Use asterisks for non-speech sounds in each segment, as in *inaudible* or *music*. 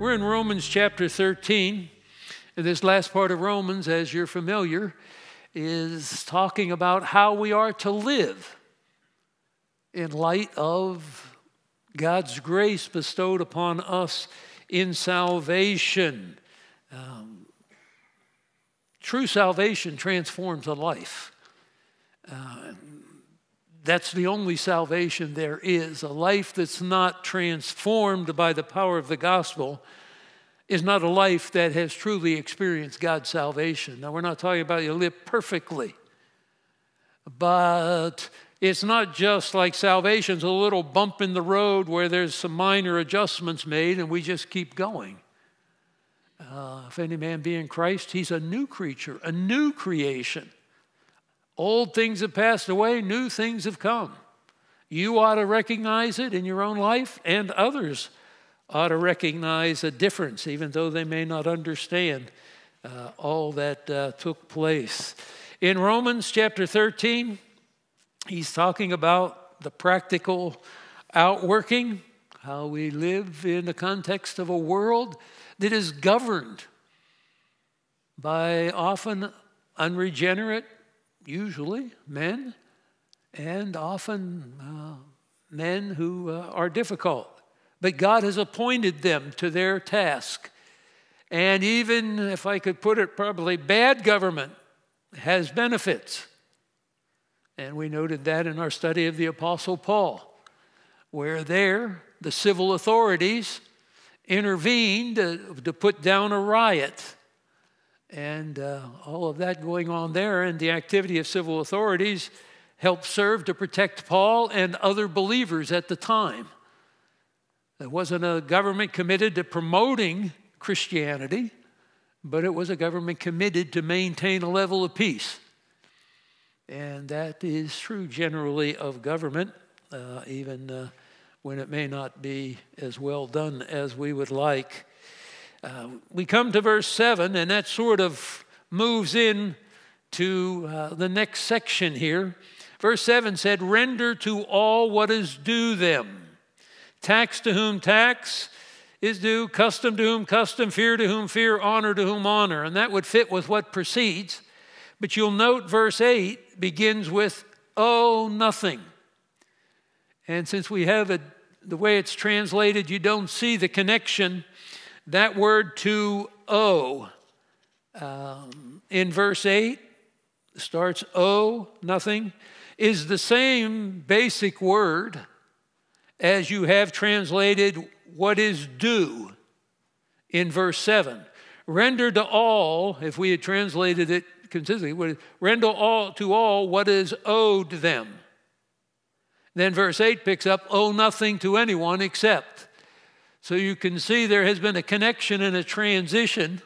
We're in Romans chapter 13. This last part of Romans, as you're familiar, is talking about how we are to live in light of God's grace bestowed upon us in salvation. Um, true salvation transforms a life. Uh, that's the only salvation there is. A life that's not transformed by the power of the gospel is not a life that has truly experienced God's salvation. Now, we're not talking about you live perfectly, but it's not just like salvation's a little bump in the road where there's some minor adjustments made and we just keep going. Uh, if any man be in Christ, he's a new creature, a new creation. Old things have passed away, new things have come. You ought to recognize it in your own life, and others ought to recognize a difference, even though they may not understand uh, all that uh, took place. In Romans chapter 13, he's talking about the practical outworking, how we live in the context of a world that is governed by often unregenerate usually men, and often uh, men who uh, are difficult. But God has appointed them to their task. And even, if I could put it probably, bad government has benefits. And we noted that in our study of the Apostle Paul, where there the civil authorities intervened to, to put down a riot and uh, all of that going on there, and the activity of civil authorities helped serve to protect Paul and other believers at the time. There wasn't a government committed to promoting Christianity, but it was a government committed to maintain a level of peace. And that is true generally of government, uh, even uh, when it may not be as well done as we would like. Uh, we come to verse 7, and that sort of moves in to uh, the next section here. Verse 7 said, Render to all what is due them. Tax to whom tax is due, custom to whom custom, fear to whom fear, honor to whom honor. And that would fit with what precedes. But you'll note verse 8 begins with, Oh, nothing. And since we have it, the way it's translated, you don't see the connection that word to owe um, in verse 8 starts owe nothing, is the same basic word as you have translated what is due in verse 7. Render to all, if we had translated it consistently, would render all, to all what is owed them. Then verse 8 picks up, owe nothing to anyone except. So you can see there has been a connection and a transition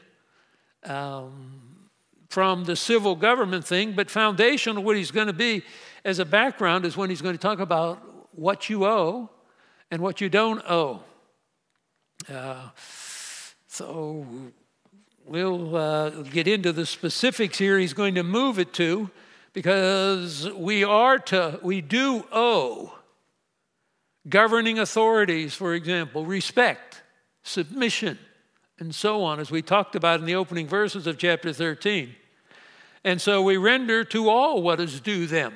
um, from the civil government thing, but foundational what he's going to be as a background is when he's going to talk about what you owe and what you don't owe. Uh, so we'll uh, get into the specifics here. He's going to move it to because we are to, we do owe Governing authorities, for example, respect, submission, and so on, as we talked about in the opening verses of chapter 13. And so we render to all what is due them.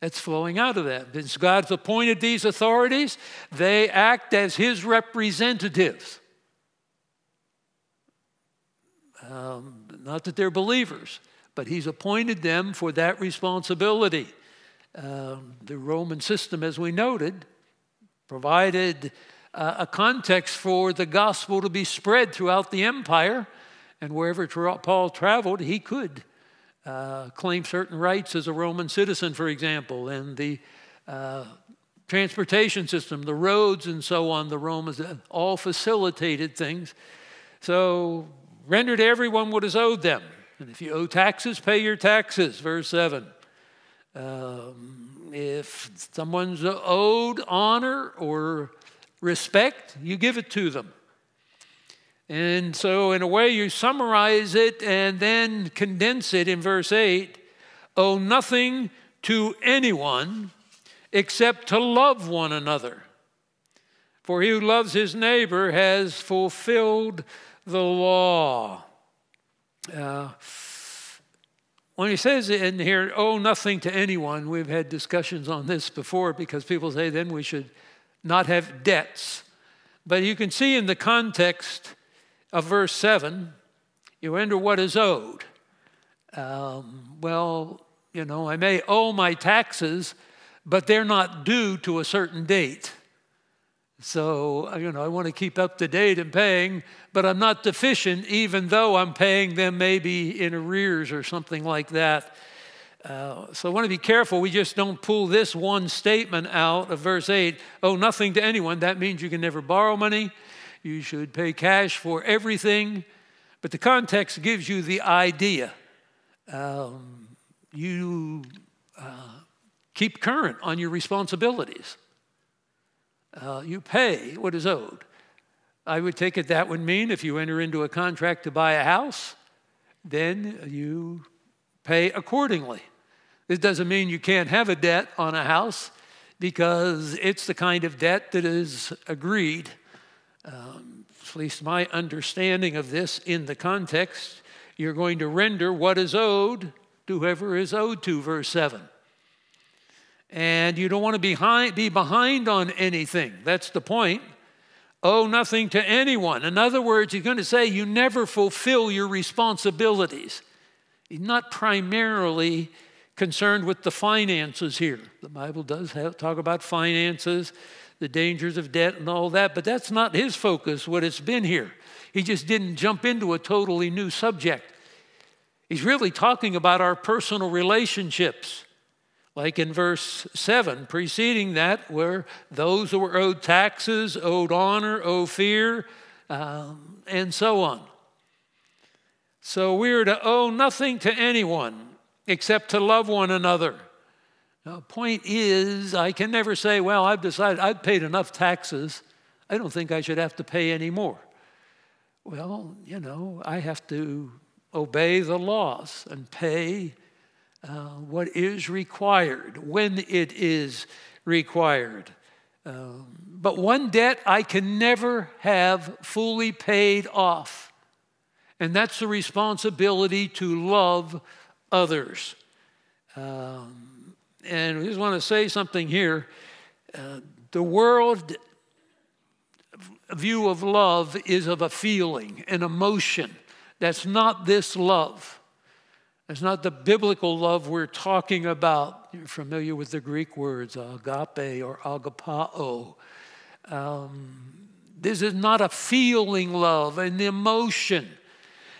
That's flowing out of that. Since God's appointed these authorities, they act as His representatives. Um, not that they're believers, but He's appointed them for that responsibility. Um, the Roman system, as we noted, provided uh, a context for the gospel to be spread throughout the empire. And wherever Paul traveled, he could uh, claim certain rights as a Roman citizen, for example, and the uh, transportation system, the roads, and so on. The Romans uh, all facilitated things. So, rendered everyone what is owed them. And if you owe taxes, pay your taxes, verse 7. Um, if someone's owed honor or respect, you give it to them. And so, in a way, you summarize it and then condense it in verse 8 owe nothing to anyone except to love one another. For he who loves his neighbor has fulfilled the law. Uh, when he says in here, owe oh, nothing to anyone, we've had discussions on this before because people say then we should not have debts. But you can see in the context of verse 7, you wonder what is owed. Um, well, you know, I may owe my taxes, but they're not due to a certain date. So, you know, I want to keep up to date in paying, but I'm not deficient, even though I'm paying them maybe in arrears or something like that. Uh, so I want to be careful we just don't pull this one statement out of verse 8 owe nothing to anyone. That means you can never borrow money, you should pay cash for everything. But the context gives you the idea. Um, you uh, keep current on your responsibilities. Uh, you pay what is owed. I would take it that would mean if you enter into a contract to buy a house, then you pay accordingly. This doesn't mean you can't have a debt on a house because it's the kind of debt that is agreed. Um, at least my understanding of this in the context, you're going to render what is owed to whoever is owed to, verse 7 and you don't want to be, behind, be behind on anything. That's the point. Owe nothing to anyone. In other words, he's going to say you never fulfill your responsibilities. He's not primarily concerned with the finances here. The Bible does have, talk about finances, the dangers of debt, and all that, but that's not his focus, what it's been here. He just didn't jump into a totally new subject. He's really talking about our personal relationships like in verse 7, preceding that, where those who were owed taxes, owed honor, owed fear, um, and so on. So we are to owe nothing to anyone except to love one another. Now, point is, I can never say, well, I've decided I've paid enough taxes. I don't think I should have to pay any more. Well, you know, I have to obey the laws and pay uh, what is required, when it is required. Um, but one debt I can never have fully paid off, and that's the responsibility to love others. Um, and I just want to say something here. Uh, the world view of love is of a feeling, an emotion. That's not this love. It's not the biblical love we're talking about. You're familiar with the Greek words agape or agapao. Um, this is not a feeling love, an emotion.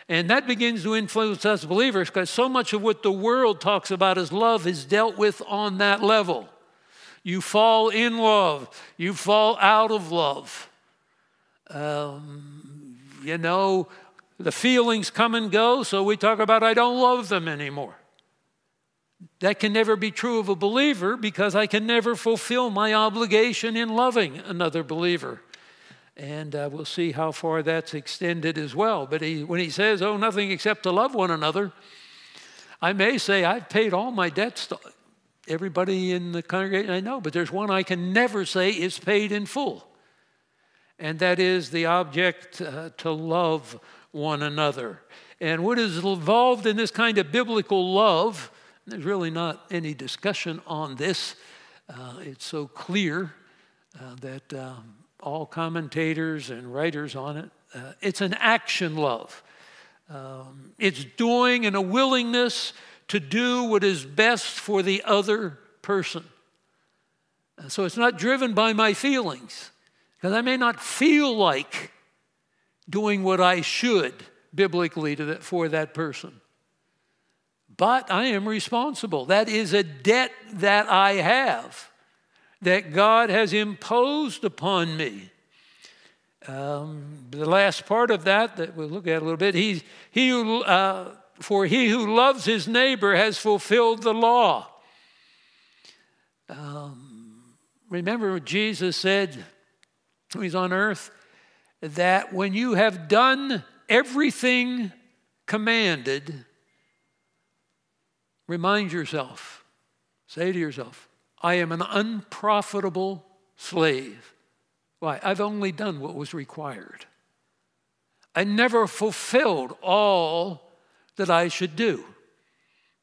And that begins to influence us believers because so much of what the world talks about as love is dealt with on that level. You fall in love, you fall out of love. Um, you know, the feelings come and go, so we talk about, I don't love them anymore. That can never be true of a believer because I can never fulfill my obligation in loving another believer. And uh, we'll see how far that's extended as well. But he, when he says, Oh, nothing except to love one another, I may say, I've paid all my debts to everybody in the congregation I know, but there's one I can never say is paid in full. And that is the object uh, to love one another. And what is involved in this kind of biblical love, there's really not any discussion on this. Uh, it's so clear uh, that um, all commentators and writers on it, uh, it's an action love. Um, it's doing and a willingness to do what is best for the other person. And uh, so it's not driven by my feelings, because I may not feel like doing what I should biblically that, for that person. But I am responsible. That is a debt that I have, that God has imposed upon me. Um, the last part of that that we'll look at a little bit, he, he who, uh, for he who loves his neighbor has fulfilled the law. Um, remember, Jesus said when he's on earth, that when you have done everything commanded, remind yourself, say to yourself, I am an unprofitable slave. Why? I've only done what was required. I never fulfilled all that I should do.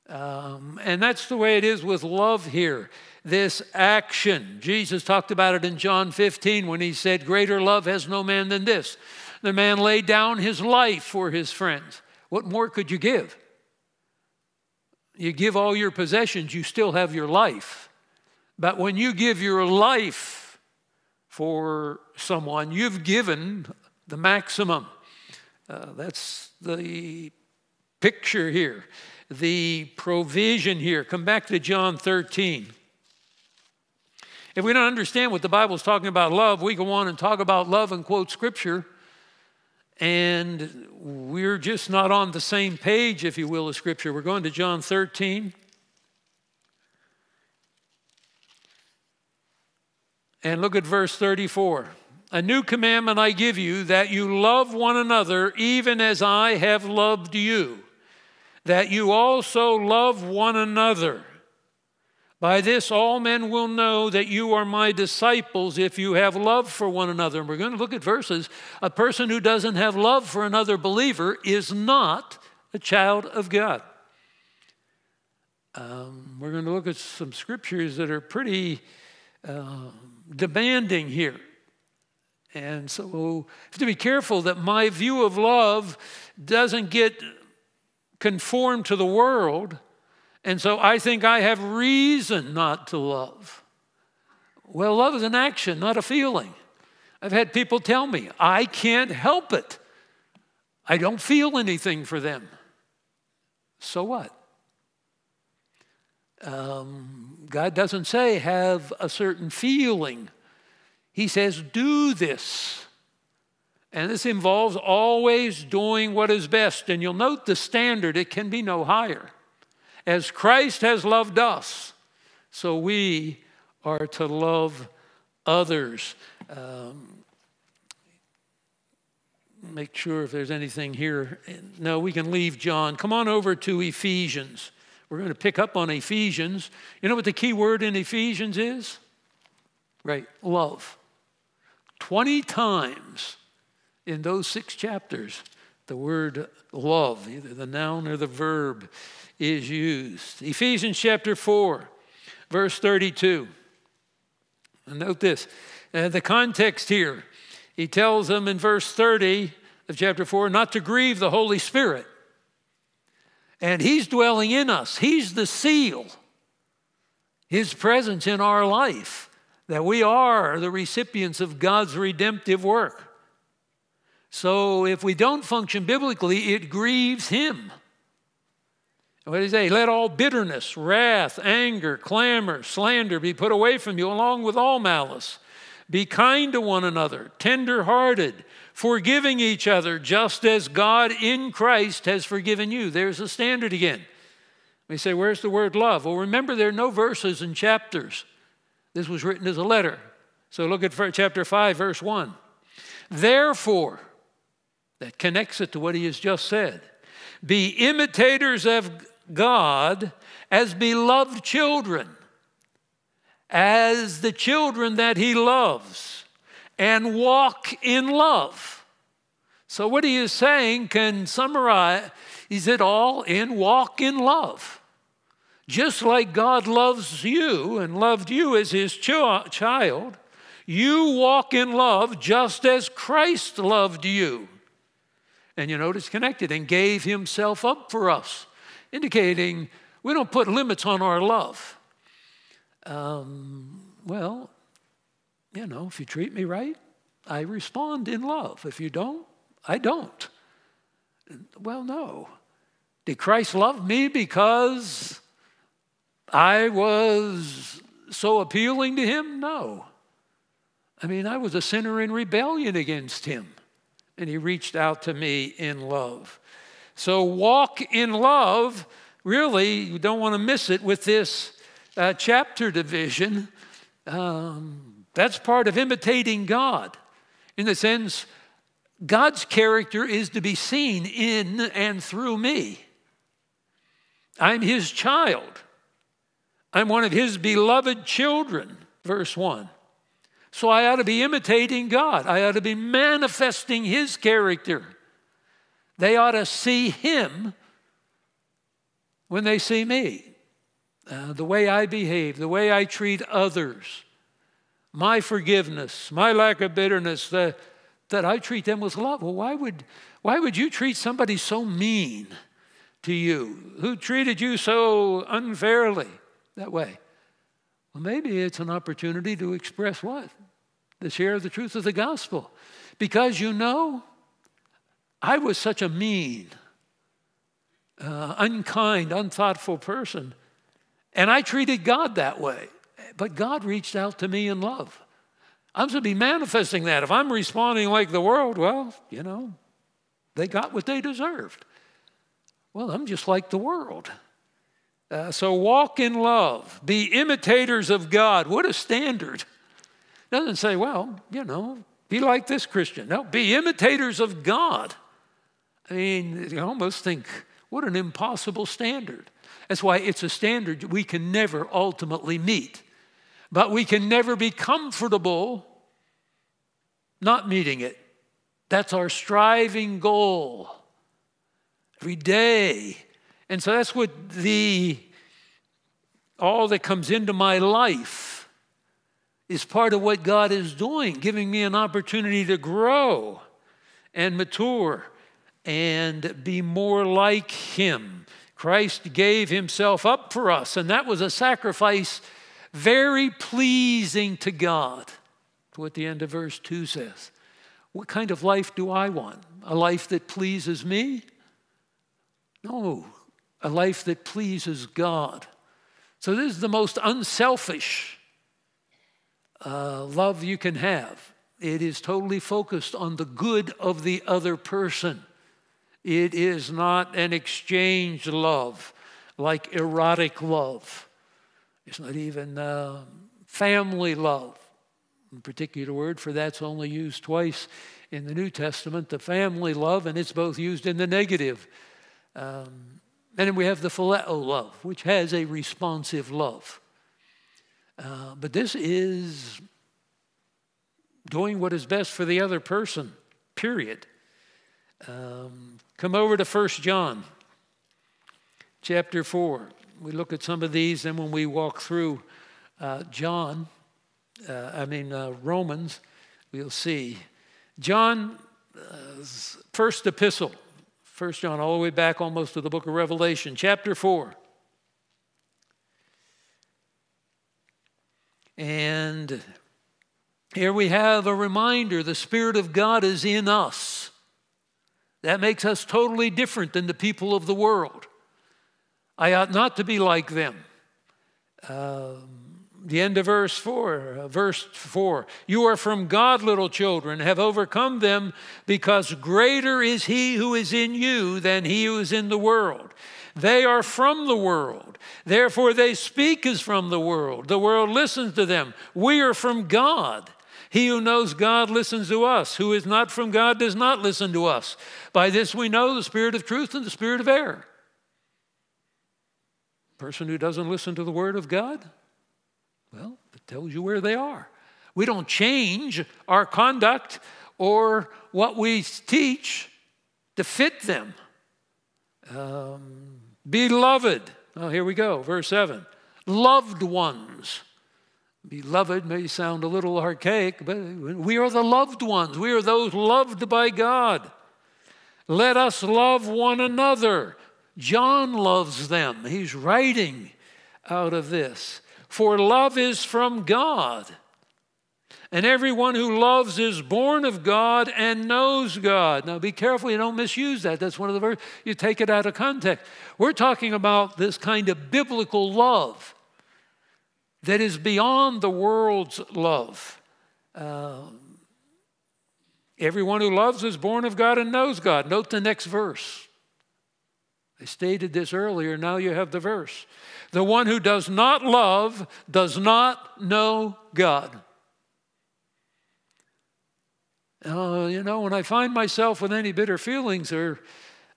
Um, and that's the way it is with love here this action. Jesus talked about it in John 15 when he said, Greater love has no man than this. The man laid down his life for his friends. What more could you give? You give all your possessions, you still have your life. But when you give your life for someone, you've given the maximum. Uh, that's the picture here, the provision here. Come back to John 13. If we don't understand what the Bible's talking about love, we go on and talk about love and quote scripture, and we're just not on the same page, if you will, of scripture. We're going to John 13. And look at verse 34. A new commandment I give you that you love one another, even as I have loved you, that you also love one another. By this, all men will know that you are my disciples if you have love for one another. And we're going to look at verses. A person who doesn't have love for another believer is not a child of God. Um, we're going to look at some scriptures that are pretty uh, demanding here. And so we have to be careful that my view of love doesn't get conformed to the world and so I think I have reason not to love. Well, love is an action, not a feeling. I've had people tell me, I can't help it. I don't feel anything for them. So what? Um, God doesn't say have a certain feeling, He says do this. And this involves always doing what is best. And you'll note the standard, it can be no higher as Christ has loved us, so we are to love others. Um, make sure if there's anything here. No, we can leave John. Come on over to Ephesians. We're going to pick up on Ephesians. You know what the key word in Ephesians is? Right, love. 20 times in those six chapters, the word love, either the noun or the verb is used. Ephesians chapter 4, verse 32. And note this uh, the context here. He tells them in verse 30 of chapter 4 not to grieve the Holy Spirit. And He's dwelling in us, He's the seal, His presence in our life, that we are the recipients of God's redemptive work. So if we don't function biblically, it grieves Him. What does he say? Let all bitterness, wrath, anger, clamor, slander be put away from you, along with all malice. Be kind to one another, tender hearted, forgiving each other, just as God in Christ has forgiven you. There's the standard again. We say, Where's the word love? Well, remember, there are no verses and chapters. This was written as a letter. So look at chapter 5, verse 1. Therefore, that connects it to what he has just said. Be imitators of, God as beloved children, as the children that He loves, and walk in love. So, what he is saying can summarize is it all in walk in love. Just like God loves you and loved you as His ch child, you walk in love just as Christ loved you. And you notice connected and gave himself up for us indicating we don't put limits on our love. Um, well, you know, if you treat me right, I respond in love. If you don't, I don't. Well, no. Did Christ love me because I was so appealing to him? No. I mean, I was a sinner in rebellion against him, and he reached out to me in love. So walk in love. Really, you don't want to miss it with this uh, chapter division. Um, that's part of imitating God in the sense God's character is to be seen in and through me. I'm his child. I'm one of his beloved children, verse 1. So I ought to be imitating God. I ought to be manifesting his character. They ought to see him when they see me. Uh, the way I behave, the way I treat others, my forgiveness, my lack of bitterness, the, that I treat them with love. Well, why would, why would you treat somebody so mean to you, who treated you so unfairly that way? Well, maybe it's an opportunity to express what? To share the truth of the gospel. Because you know, I was such a mean, uh, unkind, unthoughtful person. And I treated God that way. But God reached out to me in love. I'm to be manifesting that. If I'm responding like the world, well, you know, they got what they deserved. Well, I'm just like the world. Uh, so walk in love, be imitators of God. What a standard. Doesn't say, well, you know, be like this Christian. No, be imitators of God. I mean, you almost think, what an impossible standard. That's why it's a standard we can never ultimately meet. But we can never be comfortable not meeting it. That's our striving goal every day. And so that's what the all that comes into my life is part of what God is doing, giving me an opportunity to grow and mature and be more like him. Christ gave himself up for us, and that was a sacrifice very pleasing to God. What the end of verse 2 says. What kind of life do I want? A life that pleases me? No, a life that pleases God. So, this is the most unselfish uh, love you can have. It is totally focused on the good of the other person. It is not an exchange love like erotic love. It's not even uh, family love. A particular word for that's only used twice in the New Testament, the family love, and it's both used in the negative. Um, and then we have the phileo love, which has a responsive love. Uh, but this is doing what is best for the other person, period. Um, come over to 1 John chapter 4. We look at some of these, and when we walk through uh, John, uh, I mean uh, Romans, we'll see. John's uh, first epistle, 1 John, all the way back almost to the book of Revelation, chapter 4. And here we have a reminder the Spirit of God is in us. That makes us totally different than the people of the world. I ought not to be like them. Um, the end of verse 4, uh, verse 4. You are from God, little children, have overcome them, because greater is he who is in you than he who is in the world. They are from the world. Therefore, they speak as from the world. The world listens to them. We are from God. He who knows God listens to us. Who is not from God does not listen to us. By this we know the spirit of truth and the spirit of error. Person who doesn't listen to the word of God, well, it tells you where they are. We don't change our conduct or what we teach to fit them. Um, beloved, oh, here we go, verse 7. Loved ones. Beloved may sound a little archaic, but we are the loved ones. We are those loved by God. Let us love one another. John loves them. He's writing out of this. For love is from God. And everyone who loves is born of God and knows God. Now be careful you don't misuse that. That's one of the verses. You take it out of context. We're talking about this kind of biblical love that is beyond the world's love. Um, everyone who loves is born of God and knows God. Note the next verse. I stated this earlier, now you have the verse. The one who does not love does not know God. Uh, you know, when I find myself with any bitter feelings or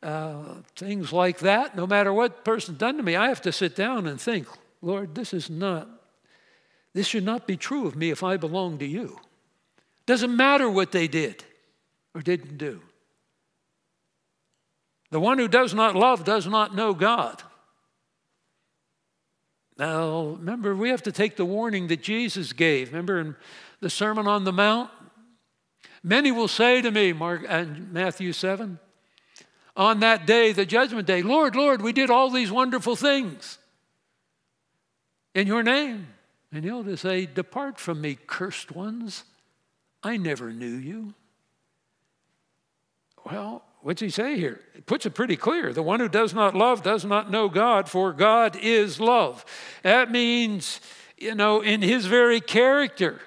uh, things like that, no matter what person's done to me, I have to sit down and think, Lord, this is not this should not be true of me if I belong to you. Doesn't matter what they did or didn't do. The one who does not love does not know God. Now, remember, we have to take the warning that Jesus gave. Remember in the Sermon on the Mount? Many will say to me, Mark and Matthew 7, on that day, the judgment day, Lord, Lord, we did all these wonderful things in your name. And he'll just say, Depart from me, cursed ones. I never knew you. Well, what's he say here? It puts it pretty clear. The one who does not love does not know God, for God is love. That means, you know, in his very character,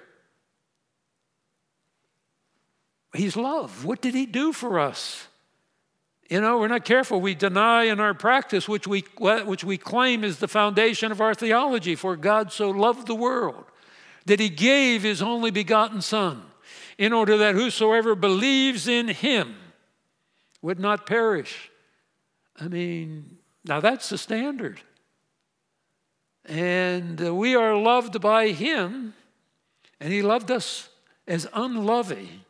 he's love. What did he do for us? You know, we're not careful. We deny in our practice, which we, which we claim is the foundation of our theology. For God so loved the world that he gave his only begotten Son, in order that whosoever believes in him would not perish. I mean, now that's the standard. And uh, we are loved by him, and he loved us as unloving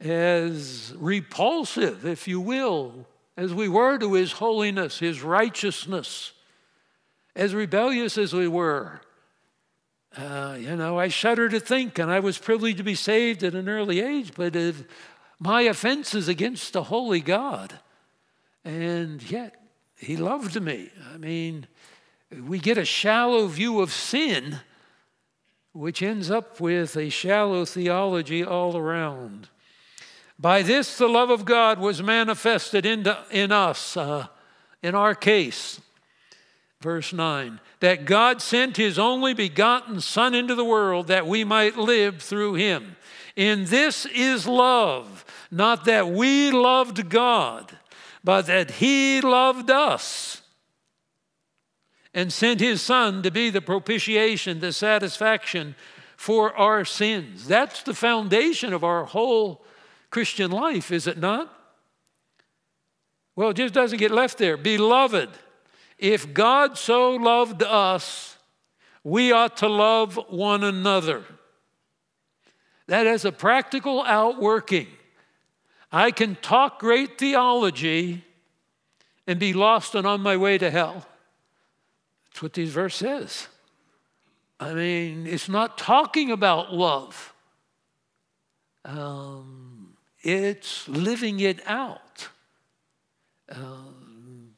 as repulsive, if you will, as we were to his holiness, his righteousness, as rebellious as we were. Uh, you know, I shudder to think, and I was privileged to be saved at an early age, but if my offense is against the holy God, and yet he loved me. I mean, we get a shallow view of sin, which ends up with a shallow theology all around. By this, the love of God was manifested into, in us, uh, in our case. Verse 9, that God sent his only begotten Son into the world that we might live through him. In this is love, not that we loved God, but that he loved us and sent his Son to be the propitiation, the satisfaction for our sins. That's the foundation of our whole Christian life, is it not? Well, it just doesn't get left there. Beloved, if God so loved us, we ought to love one another. That has a practical outworking. I can talk great theology and be lost and on my way to hell. That's what these verse says. I mean, it's not talking about love. Um, it's living it out. Um,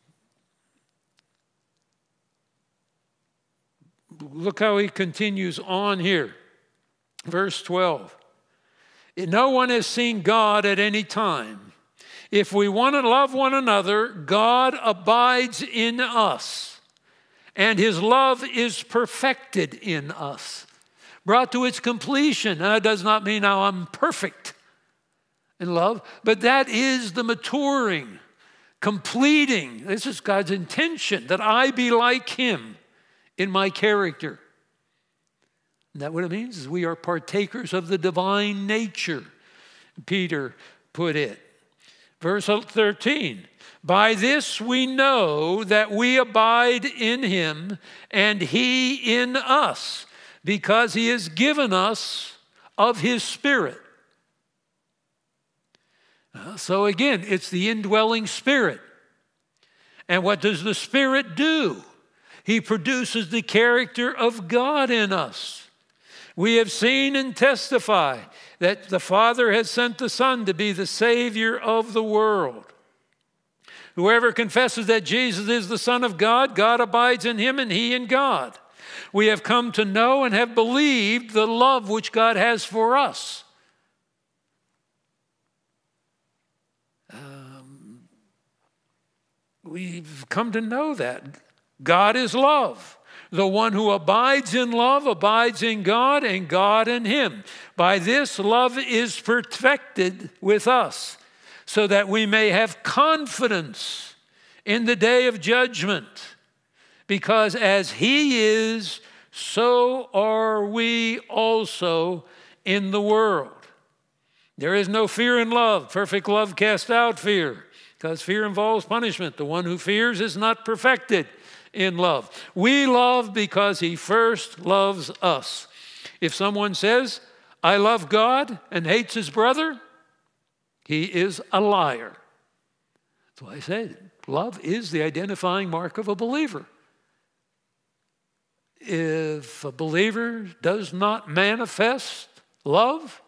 look how he continues on here. Verse 12. No one has seen God at any time. If we want to love one another, God abides in us, and his love is perfected in us. Brought to its completion. that does not mean now I'm perfect in love, but that is the maturing, completing. This is God's intention that I be like Him in my character. Isn't that what it means? Is we are partakers of the divine nature, Peter put it. Verse 13 By this we know that we abide in Him and He in us, because He has given us of His Spirit. Uh, so again, it's the indwelling spirit. And what does the spirit do? He produces the character of God in us. We have seen and testify that the Father has sent the Son to be the Savior of the world. Whoever confesses that Jesus is the Son of God, God abides in him and he in God. We have come to know and have believed the love which God has for us. we've come to know that. God is love. The one who abides in love abides in God and God in him. By this, love is perfected with us, so that we may have confidence in the day of judgment. Because as he is, so are we also in the world. There is no fear in love. Perfect love casts out fear because fear involves punishment. The one who fears is not perfected in love. We love because he first loves us. If someone says, I love God and hates his brother, he is a liar. That's why I say love is the identifying mark of a believer. If a believer does not manifest love,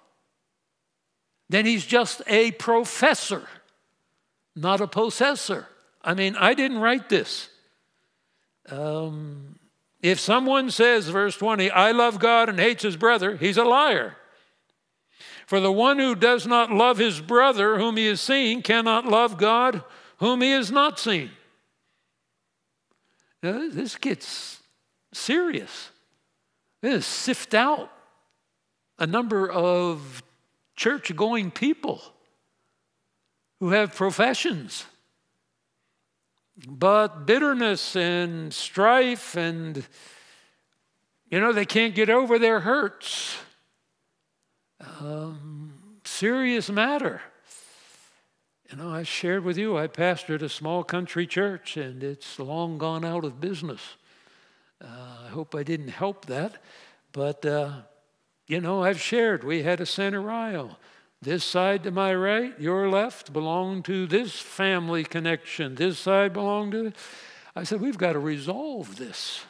then he's just a professor not a possessor. I mean, I didn't write this. Um, if someone says, verse 20, I love God and hates his brother, he's a liar. For the one who does not love his brother whom he has seen cannot love God whom he has not seen. Now, uh, this gets serious. This sift out a number of church going people who have professions. But bitterness and strife, and you know, they can't get over their hurts. Um, serious matter. You know, I shared with you, I pastored a small country church and it's long gone out of business. Uh, I hope I didn't help that. But, uh, you know, I've shared, we had a centenario. This side to my right, your left, belong to this family connection. This side belonged to. I said, we've got to resolve this.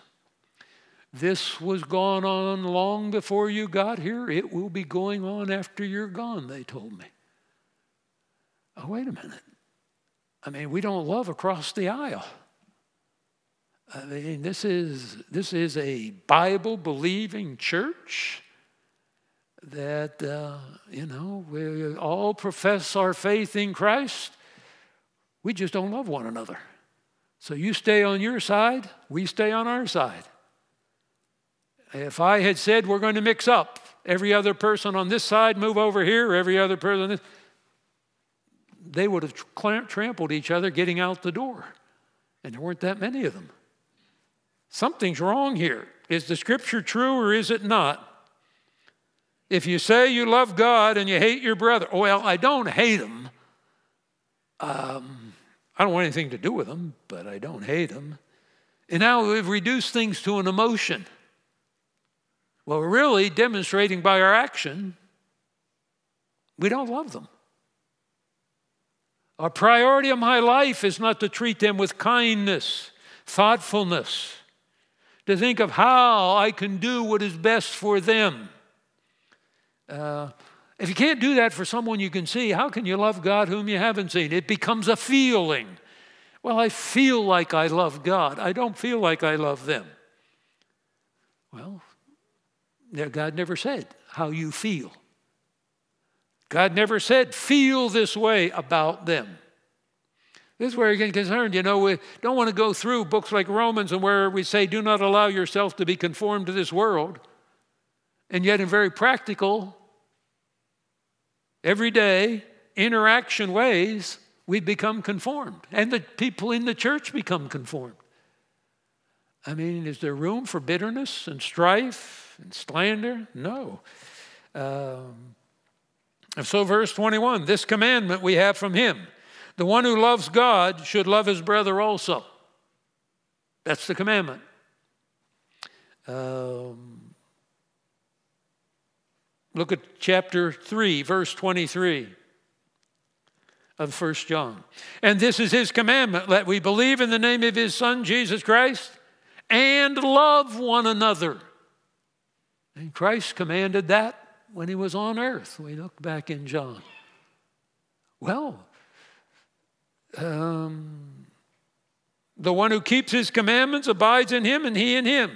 This was gone on long before you got here. It will be going on after you're gone, they told me. Oh, wait a minute. I mean, we don't love across the aisle. I mean, this is, this is a Bible believing church that, uh, you know, we all profess our faith in Christ. We just don't love one another. So you stay on your side, we stay on our side. If I had said we're going to mix up, every other person on this side move over here, every other person, they would have trampled each other getting out the door. And there weren't that many of them. Something's wrong here. Is the scripture true or is it not? If you say you love God and you hate your brother, well, I don't hate him. Um, I don't want anything to do with him, but I don't hate him. And now we've reduced things to an emotion. Well, we're really demonstrating by our action we don't love them. A priority of my life is not to treat them with kindness, thoughtfulness, to think of how I can do what is best for them. Uh, if you can't do that for someone you can see, how can you love God whom you haven't seen? It becomes a feeling. Well, I feel like I love God. I don't feel like I love them. Well, God never said how you feel. God never said, feel this way about them. This is where you get concerned. You know, we don't want to go through books like Romans and where we say, do not allow yourself to be conformed to this world. And yet, in very practical everyday interaction ways, we become conformed. And the people in the church become conformed. I mean, is there room for bitterness and strife and slander? No. Um, so, verse 21 this commandment we have from him the one who loves God should love his brother also. That's the commandment. Um, Look at chapter 3, verse 23 of First John. And this is his commandment that we believe in the name of his Son, Jesus Christ, and love one another. And Christ commanded that when he was on earth. We look back in John. Well, um, the one who keeps his commandments abides in him and he in him.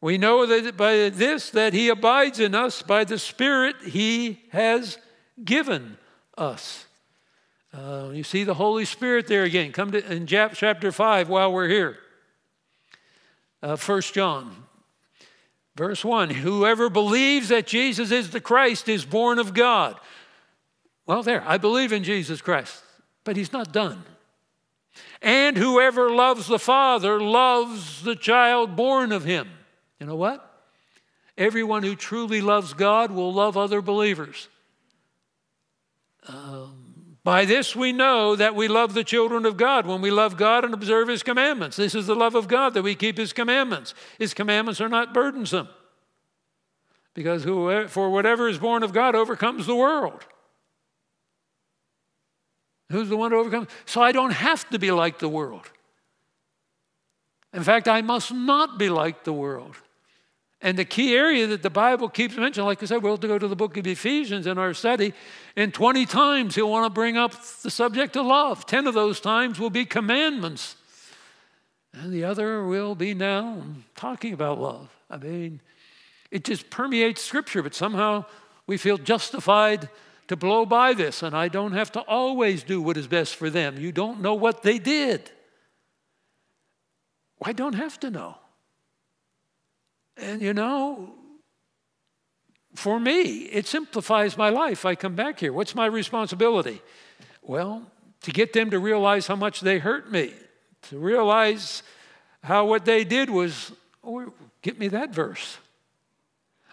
We know that by this that he abides in us by the Spirit he has given us. Uh, you see the Holy Spirit there again. Come to in chapter five while we're here. Uh, First John, verse one: Whoever believes that Jesus is the Christ is born of God. Well, there, I believe in Jesus Christ, but he's not done. And whoever loves the Father loves the child born of him. You know what? Everyone who truly loves God will love other believers. Um, by this we know that we love the children of God when we love God and observe His commandments. This is the love of God that we keep His commandments. His commandments are not burdensome because whoever, for whatever is born of God overcomes the world. Who's the one to overcome? So I don't have to be like the world. In fact, I must not be like the world. And the key area that the Bible keeps mentioning, like I said, we'll go to the book of Ephesians in our study, and 20 times he'll want to bring up the subject of love. 10 of those times will be commandments, and the other will be now talking about love. I mean, it just permeates Scripture, but somehow we feel justified to blow by this, and I don't have to always do what is best for them. You don't know what they did. I don't have to know. And you know, for me, it simplifies my life. I come back here. What's my responsibility? Well, to get them to realize how much they hurt me, to realize how what they did was, oh, get me that verse.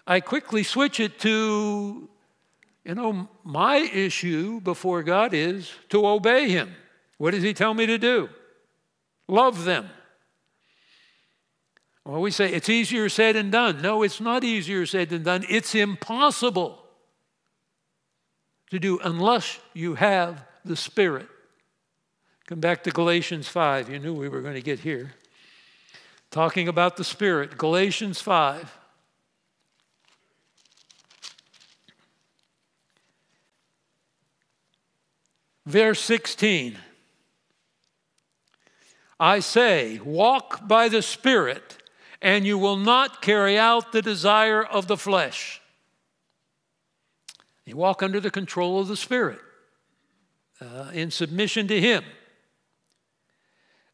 I quickly switch it to, you know, my issue before God is to obey Him. What does He tell me to do? Love them. Well, we say it's easier said than done. No, it's not easier said than done. It's impossible to do unless you have the Spirit. Come back to Galatians 5. You knew we were going to get here. Talking about the Spirit, Galatians 5. Verse 16. I say, walk by the Spirit and you will not carry out the desire of the flesh. You walk under the control of the Spirit uh, in submission to Him.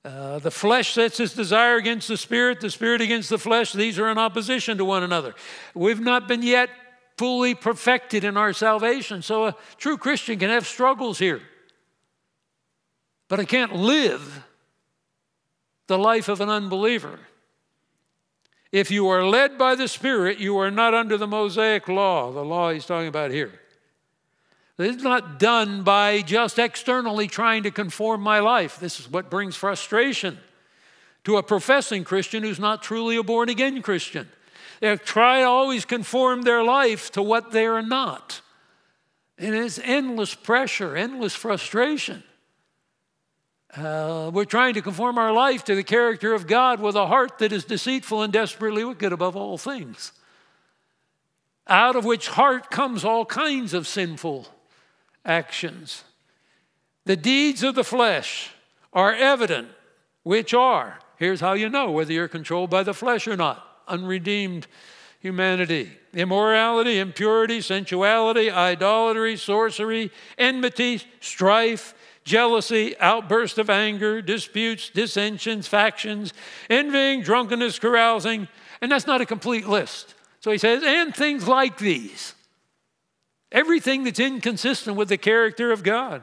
Uh, the flesh sets its desire against the spirit, the spirit against the flesh. These are in opposition to one another. We've not been yet fully perfected in our salvation, so a true Christian can have struggles here. But I can't live the life of an unbeliever. If you are led by the Spirit, you are not under the Mosaic law, the law he's talking about here. It's not done by just externally trying to conform my life. This is what brings frustration to a professing Christian who's not truly a born again Christian. They try to always conform their life to what they are not. And it's endless pressure, endless frustration. Uh, we're trying to conform our life to the character of God with a heart that is deceitful and desperately wicked above all things, out of which heart comes all kinds of sinful actions. The deeds of the flesh are evident, which are, here's how you know whether you're controlled by the flesh or not, unredeemed humanity immorality, impurity, sensuality, idolatry, sorcery, enmity, strife jealousy, outburst of anger, disputes, dissensions, factions, envying, drunkenness, carousing. And that's not a complete list. So he says, and things like these. Everything that's inconsistent with the character of God.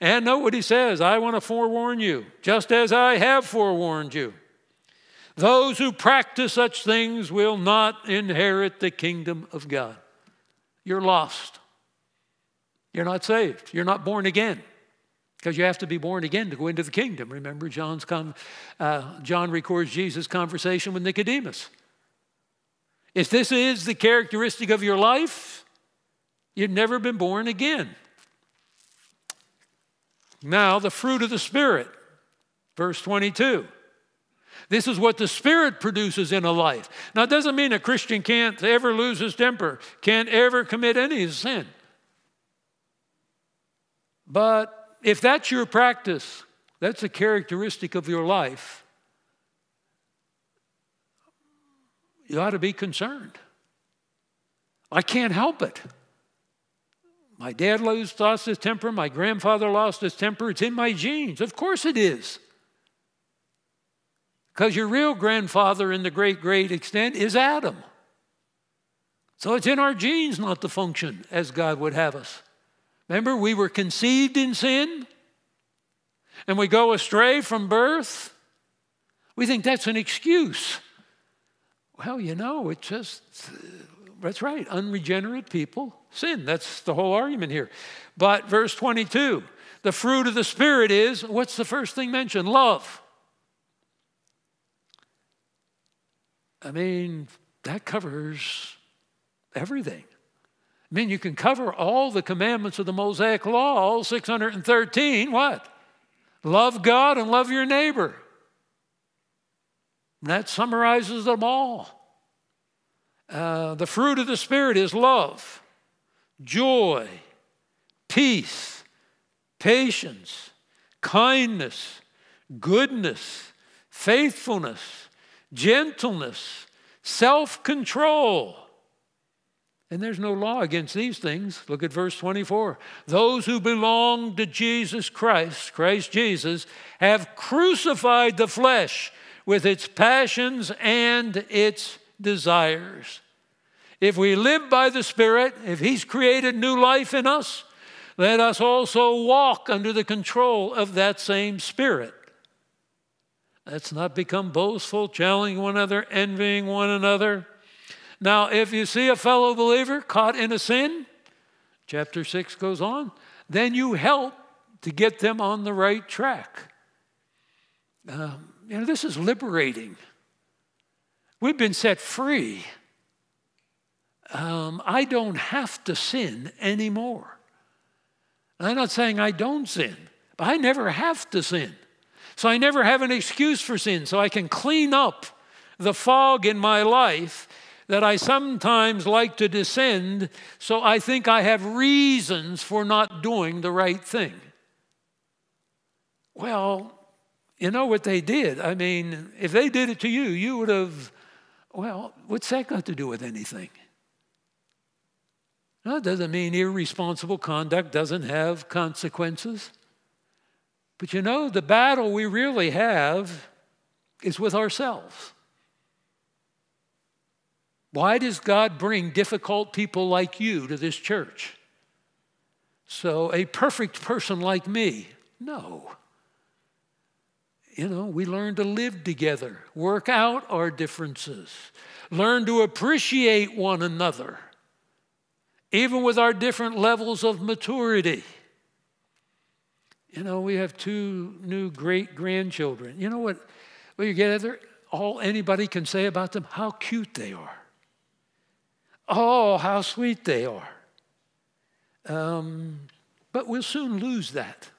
And note what he says I want to forewarn you, just as I have forewarned you. Those who practice such things will not inherit the kingdom of God. You're lost. You're not saved. You're not born again because you have to be born again to go into the kingdom. Remember, John's come, uh, John records Jesus' conversation with Nicodemus. If this is the characteristic of your life, you've never been born again. Now, the fruit of the Spirit, verse 22. This is what the Spirit produces in a life. Now, it doesn't mean a Christian can't ever lose his temper, can't ever commit any sin. But if that's your practice, that's a characteristic of your life, you ought to be concerned. I can't help it. My dad lost, lost his temper. My grandfather lost his temper. It's in my genes. Of course it is. Because your real grandfather, in the great, great extent, is Adam. So it's in our genes not to function as God would have us. Remember, we were conceived in sin and we go astray from birth. We think that's an excuse. Well, you know, it just, that's right, unregenerate people sin. That's the whole argument here. But verse 22 the fruit of the Spirit is what's the first thing mentioned? Love. I mean, that covers everything. I mean, you can cover all the commandments of the Mosaic Law, all 613. What? Love God and love your neighbor. And that summarizes them all. Uh, the fruit of the Spirit is love, joy, peace, patience, kindness, goodness, faithfulness, gentleness, self control. And there's no law against these things. Look at verse 24. Those who belong to Jesus Christ, Christ Jesus, have crucified the flesh with its passions and its desires. If we live by the Spirit, if He's created new life in us, let us also walk under the control of that same Spirit. Let's not become boastful, challenging one another, envying one another. Now, if you see a fellow believer caught in a sin, chapter 6 goes on, then you help to get them on the right track. Um, you know, this is liberating. We've been set free. Um, I don't have to sin anymore. I'm not saying I don't sin, but I never have to sin. So I never have an excuse for sin, so I can clean up the fog in my life that I sometimes like to descend, so I think I have reasons for not doing the right thing. Well, you know what they did. I mean, if they did it to you, you would have, well, what's that got to do with anything? Now, that doesn't mean irresponsible conduct doesn't have consequences. But you know, the battle we really have is with ourselves. Why does God bring difficult people like you to this church? So, a perfect person like me? No. You know, we learn to live together, work out our differences, learn to appreciate one another, even with our different levels of maturity. You know, we have two new great grandchildren. You know what? Well, you get it? all anybody can say about them? How cute they are. Oh, how sweet they are. Um, but we'll soon lose that.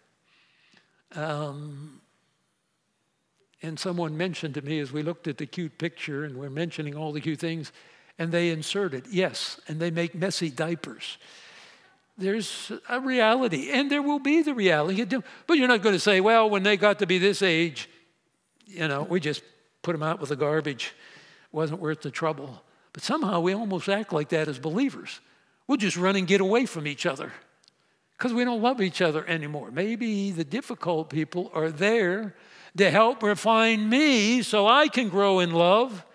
Um, and someone mentioned to me as we looked at the cute picture and we're mentioning all the cute things, and they inserted, yes, and they make messy diapers. There's a reality, and there will be the reality. But you're not going to say, well, when they got to be this age, you know, we just put them out with the garbage. It wasn't worth the trouble. But somehow we almost act like that as believers. We'll just run and get away from each other because we don't love each other anymore. Maybe the difficult people are there to help refine me so I can grow in love.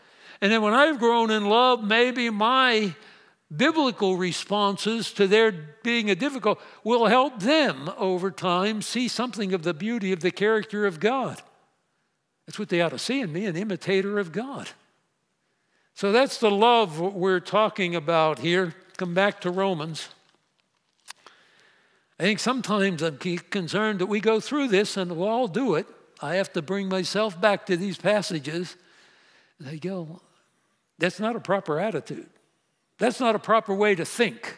And then when I've grown in love, maybe my biblical responses to their being a difficult will help them over time see something of the beauty of the character of God. That's what they ought to see in me, an imitator of God. So that's the love we're talking about here. Come back to Romans. I think sometimes I'm concerned that we go through this and we'll all do it. I have to bring myself back to these passages. They go, that's not a proper attitude. That's not a proper way to think.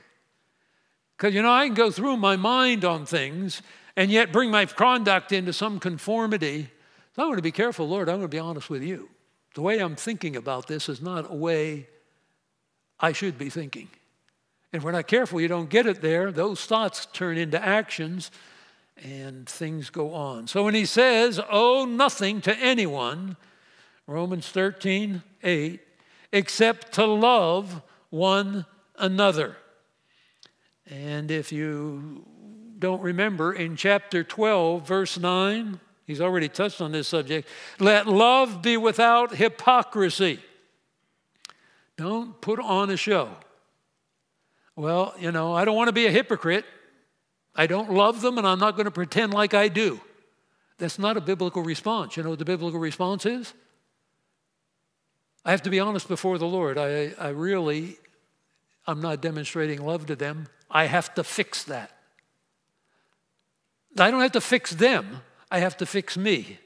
Because, you know, I can go through my mind on things and yet bring my conduct into some conformity. So I want to be careful, Lord. I want to be honest with you the way I'm thinking about this is not a way I should be thinking. And if we're not careful, you don't get it there. Those thoughts turn into actions and things go on. So when he says, Owe nothing to anyone, Romans 13, 8, except to love one another. And if you don't remember, in chapter 12, verse 9, He's already touched on this subject. Let love be without hypocrisy. Don't put on a show. Well, you know, I don't want to be a hypocrite. I don't love them, and I'm not going to pretend like I do. That's not a biblical response. You know what the biblical response is? I have to be honest before the Lord. I, I really, I'm not demonstrating love to them. I have to fix that. I don't have to fix them. I have to fix me.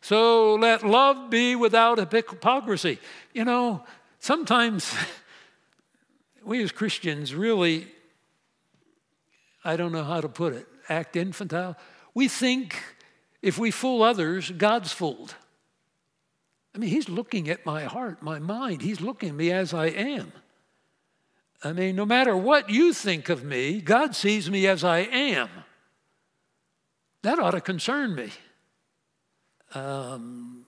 So let love be without hypocrisy. You know, sometimes *laughs* we as Christians really, I don't know how to put it, act infantile. We think if we fool others, God's fooled. I mean, He's looking at my heart, my mind. He's looking at me as I am. I mean, no matter what you think of me, God sees me as I am. That ought to concern me. Um,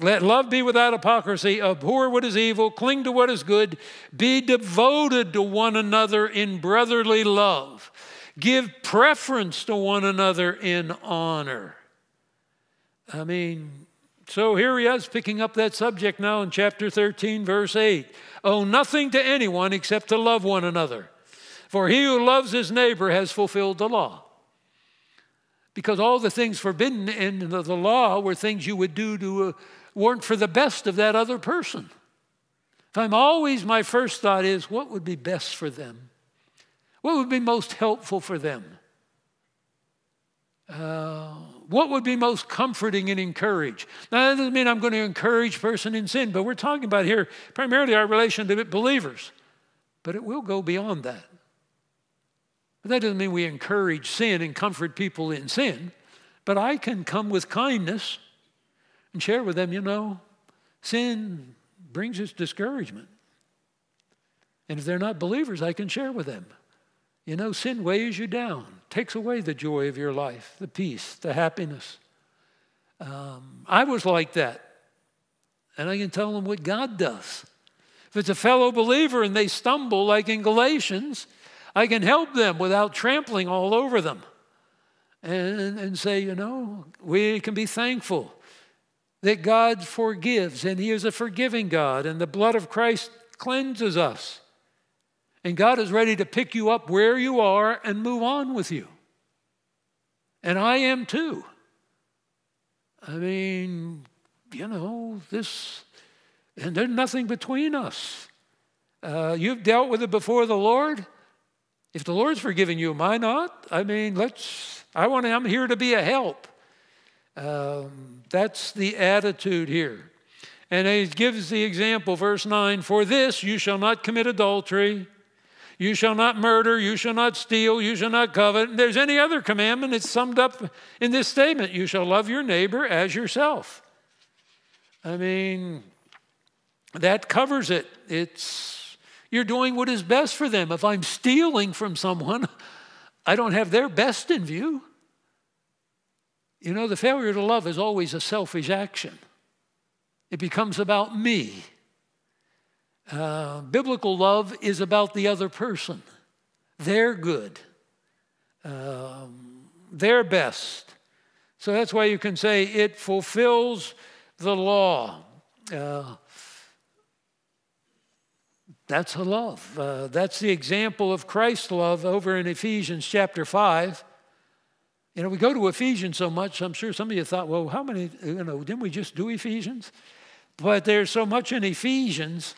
let love be without hypocrisy, abhor what is evil, cling to what is good, be devoted to one another in brotherly love, give preference to one another in honor. I mean, so here he is picking up that subject now in chapter 13, verse 8. Owe nothing to anyone except to love one another, for he who loves his neighbor has fulfilled the law because all the things forbidden in the, the law were things you would do to uh, not for the best of that other person. If I'm always, my first thought is, what would be best for them? What would be most helpful for them? Uh, what would be most comforting and encourage? Now, that doesn't mean I'm going to encourage person in sin, but we're talking about here primarily our relation to believers. But it will go beyond that. But that doesn't mean we encourage sin and comfort people in sin. But I can come with kindness and share with them, you know, sin brings us discouragement. And if they're not believers, I can share with them. You know, sin weighs you down, takes away the joy of your life, the peace, the happiness. Um, I was like that. And I can tell them what God does. If it's a fellow believer and they stumble, like in Galatians, I can help them without trampling all over them and, and say, you know, we can be thankful that God forgives and He is a forgiving God and the blood of Christ cleanses us. And God is ready to pick you up where you are and move on with you. And I am too. I mean, you know, this, and there's nothing between us. Uh, you've dealt with it before the Lord. If the Lord's forgiven you, am I not? I mean, let's, I want to, I'm here to be a help. Um, that's the attitude here. And he gives the example, verse 9 For this you shall not commit adultery, you shall not murder, you shall not steal, you shall not covet. And there's any other commandment, it's summed up in this statement you shall love your neighbor as yourself. I mean, that covers it. It's you're doing what is best for them. If I'm stealing from someone, I don't have their best in view. You know, the failure to love is always a selfish action, it becomes about me. Uh, biblical love is about the other person, their good, um, their best. So that's why you can say it fulfills the law. Uh, that's a love. Uh, that's the example of Christ's love over in Ephesians chapter 5. You know, we go to Ephesians so much, I'm sure some of you thought, well, how many, you know, didn't we just do Ephesians? But there's so much in Ephesians.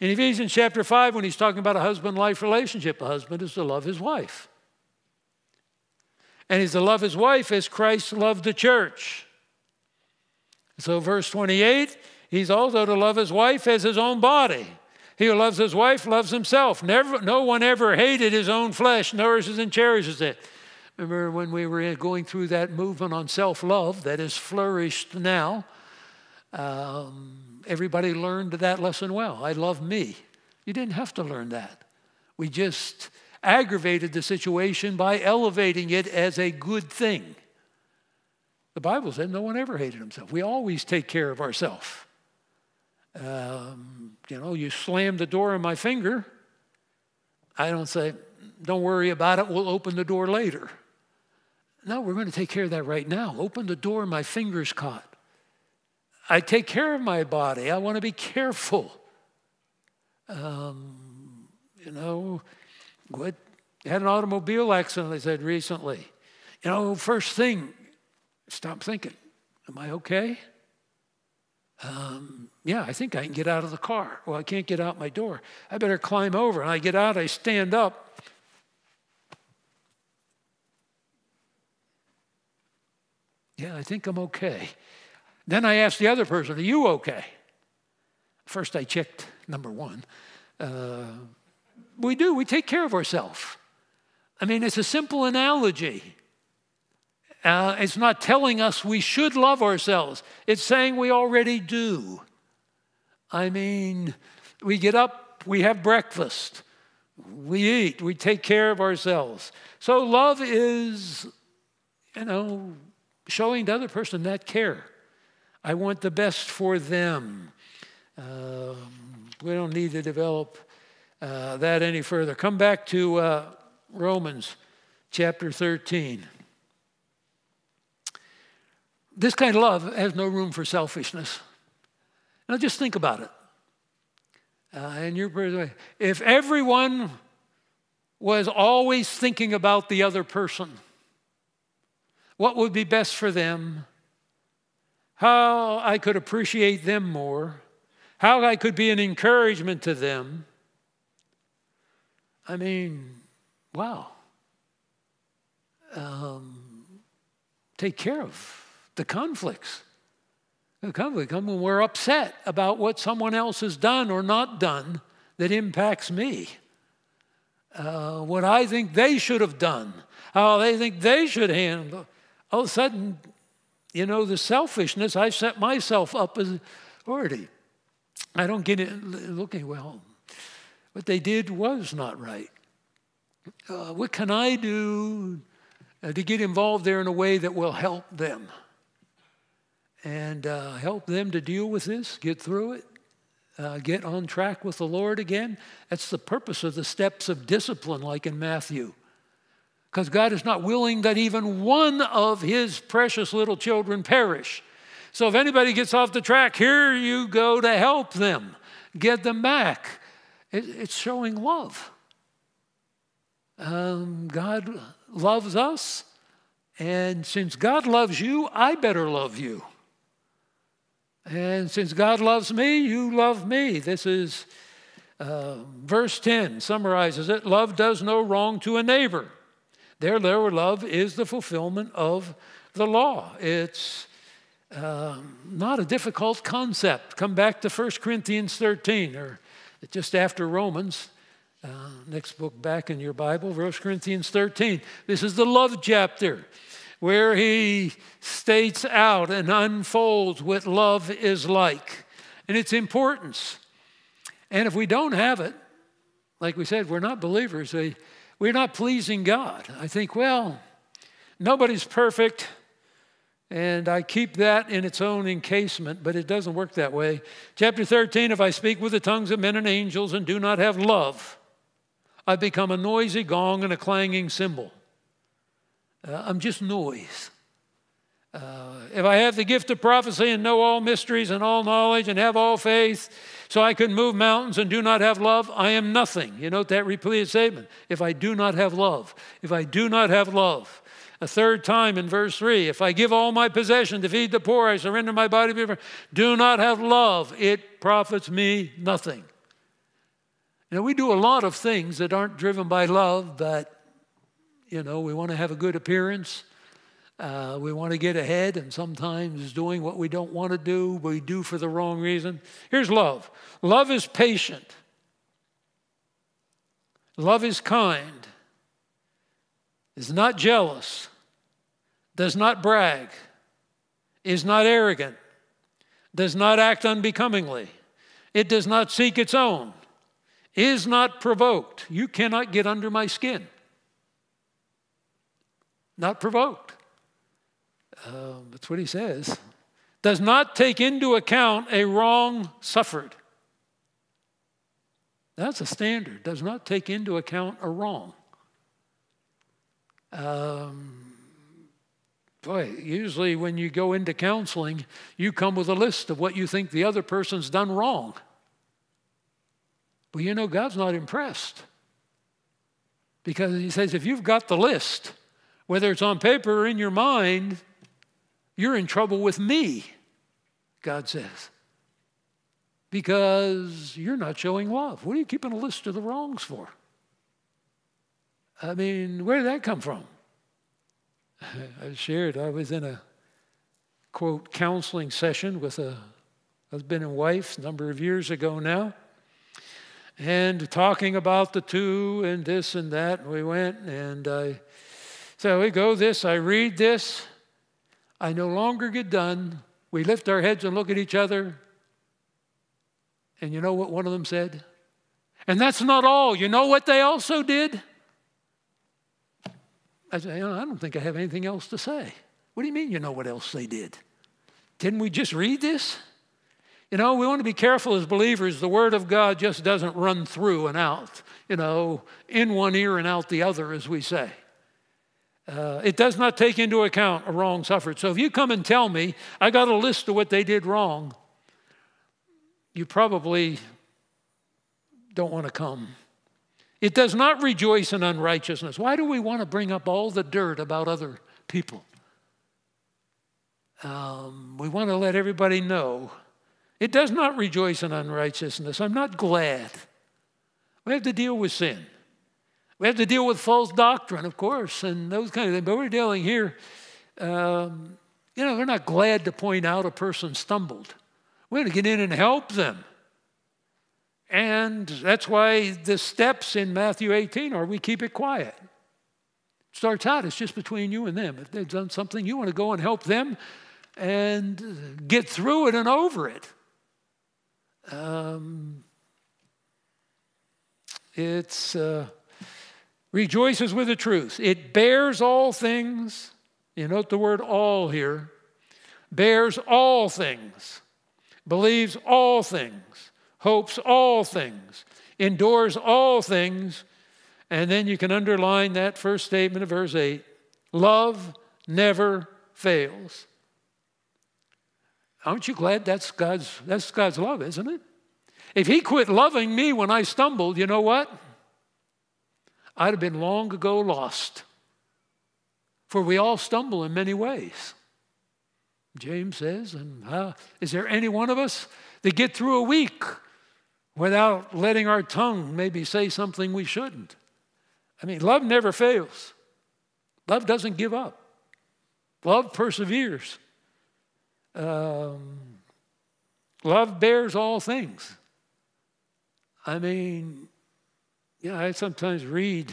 In Ephesians chapter 5, when he's talking about a husband wife relationship, a husband is to love his wife. And he's to love his wife as Christ loved the church. So, verse 28, he's also to love his wife as his own body. He who loves his wife loves himself. Never, no one ever hated his own flesh, nourishes and cherishes it. Remember when we were going through that movement on self love that has flourished now? Um, everybody learned that lesson well. I love me. You didn't have to learn that. We just aggravated the situation by elevating it as a good thing. The Bible said no one ever hated himself. We always take care of ourselves. Um, you know, you slam the door on my finger. I don't say, don't worry about it, we'll open the door later. No, we're going to take care of that right now. Open the door, my finger's caught. I take care of my body. I want to be careful. Um, you know, what, had an automobile accident, I said recently. You know, first thing, stop thinking. Am I okay? Um, yeah, I think I can get out of the car. Well, I can't get out my door. I better climb over. And I get out, I stand up. Yeah, I think I'm okay. Then I ask the other person, Are you okay? First, I checked number one. Uh, we do, we take care of ourselves. I mean, it's a simple analogy. Uh, it's not telling us we should love ourselves, it's saying we already do. I mean, we get up, we have breakfast, we eat, we take care of ourselves. So love is, you know, showing the other person that care. I want the best for them. Um, we don't need to develop uh, that any further. Come back to uh, Romans chapter 13 this kind of love has no room for selfishness. Now just think about it. Uh, and you're, if everyone was always thinking about the other person, what would be best for them, how I could appreciate them more, how I could be an encouragement to them. I mean, wow. Um, take care of the conflicts. The conflict come when we're upset about what someone else has done or not done that impacts me. Uh, what I think they should have done, how they think they should handle. All of a sudden, you know, the selfishness, I set myself up as authority. I don't get it looking well. What they did was not right. Uh, what can I do uh, to get involved there in a way that will help them? and uh, help them to deal with this, get through it, uh, get on track with the Lord again. That's the purpose of the steps of discipline, like in Matthew. Because God is not willing that even one of his precious little children perish. So if anybody gets off the track, here you go to help them, get them back. It, it's showing love. Um, God loves us, and since God loves you, I better love you. And since God loves me, you love me. This is uh, verse 10 summarizes it love does no wrong to a neighbor. Their love is the fulfillment of the law. It's um, not a difficult concept. Come back to 1 Corinthians 13 or just after Romans. Uh, next book back in your Bible, 1 Corinthians 13. This is the love chapter where he states out and unfolds what love is like and its importance. And if we don't have it, like we said, we're not believers. We, we're not pleasing God. I think, well, nobody's perfect, and I keep that in its own encasement, but it doesn't work that way. Chapter 13 If I speak with the tongues of men and angels and do not have love, I become a noisy gong and a clanging cymbal. Uh, I'm just noise. Uh, if I have the gift of prophecy and know all mysteries and all knowledge and have all faith, so I can move mountains and do not have love, I am nothing. You note that repeated statement. If I do not have love, if I do not have love, a third time in verse 3 if I give all my possession to feed the poor, I surrender my body to be do not have love, it profits me nothing. Now we do a lot of things that aren't driven by love, but you know, we want to have a good appearance. Uh, we want to get ahead, and sometimes doing what we don't want to do, we do for the wrong reason. Here's love love is patient, love is kind, is not jealous, does not brag, is not arrogant, does not act unbecomingly, it does not seek its own, is not provoked. You cannot get under my skin not provoked. Um, that's what he says. Does not take into account a wrong suffered. That's a standard. Does not take into account a wrong. Um, boy, usually when you go into counseling, you come with a list of what you think the other person's done wrong. Well, you know, God's not impressed because He says, if you've got the list, whether it's on paper or in your mind, you're in trouble with me, God says, because you're not showing love. What are you keeping a list of the wrongs for? I mean, where did that come from? *laughs* I shared, I was in a quote counseling session with a husband and wife a number of years ago now and talking about the two and this and that. And we went, and I so uh, we go this, I read this, I no longer get done. We lift our heads and look at each other. And you know what one of them said? And that's not all. You know what they also did? I said, I don't think I have anything else to say. What do you mean you know what else they did? Didn't we just read this? You know, we want to be careful as believers. The Word of God just doesn't run through and out, you know, in one ear and out the other, as we say. Uh, it does not take into account a wrong suffered. So if you come and tell me, I got a list of what they did wrong, you probably don't want to come. It does not rejoice in unrighteousness. Why do we want to bring up all the dirt about other people? Um, we want to let everybody know. It does not rejoice in unrighteousness. I'm not glad. We have to deal with sin. We have to deal with false doctrine, of course, and those kind of things. But we're dealing here, um, you know, they're not glad to point out a person stumbled. We're going to get in and help them. And that's why the steps in Matthew 18 are we keep it quiet. It starts out, it's just between you and them. If they've done something, you want to go and help them and get through it and over it. Um, it's. Uh, rejoices with the truth. It bears all things. You note the word all here. Bears all things, believes all things, hopes all things, endures all things. And then you can underline that first statement of verse 8 love never fails. Aren't you glad that's God's, that's God's love, isn't it? If He quit loving me when I stumbled, you know what? I'd have been long ago lost. For we all stumble in many ways. James says, and uh, is there any one of us that get through a week without letting our tongue maybe say something we shouldn't? I mean, love never fails. Love doesn't give up. Love perseveres. Um, love bears all things. I mean, yeah, I sometimes read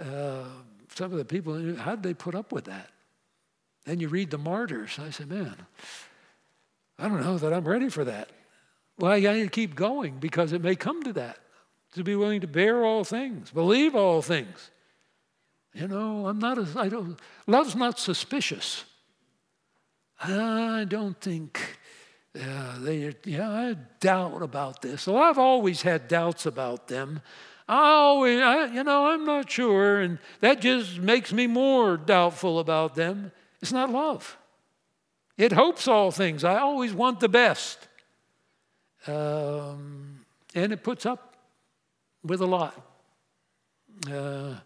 uh, some of the people, how'd they put up with that? Then you read the martyrs. I say, man, I don't know that I'm ready for that. Well, I need to keep going because it may come to that. To be willing to bear all things, believe all things. You know, I'm not as, I don't, love's not suspicious. I don't think, uh, they, yeah, I doubt about this. Well, I've always had doubts about them. Oh, I always, you know, I'm not sure. And that just makes me more doubtful about them. It's not love. It hopes all things. I always want the best. Um, and it puts up with a lot. Uh,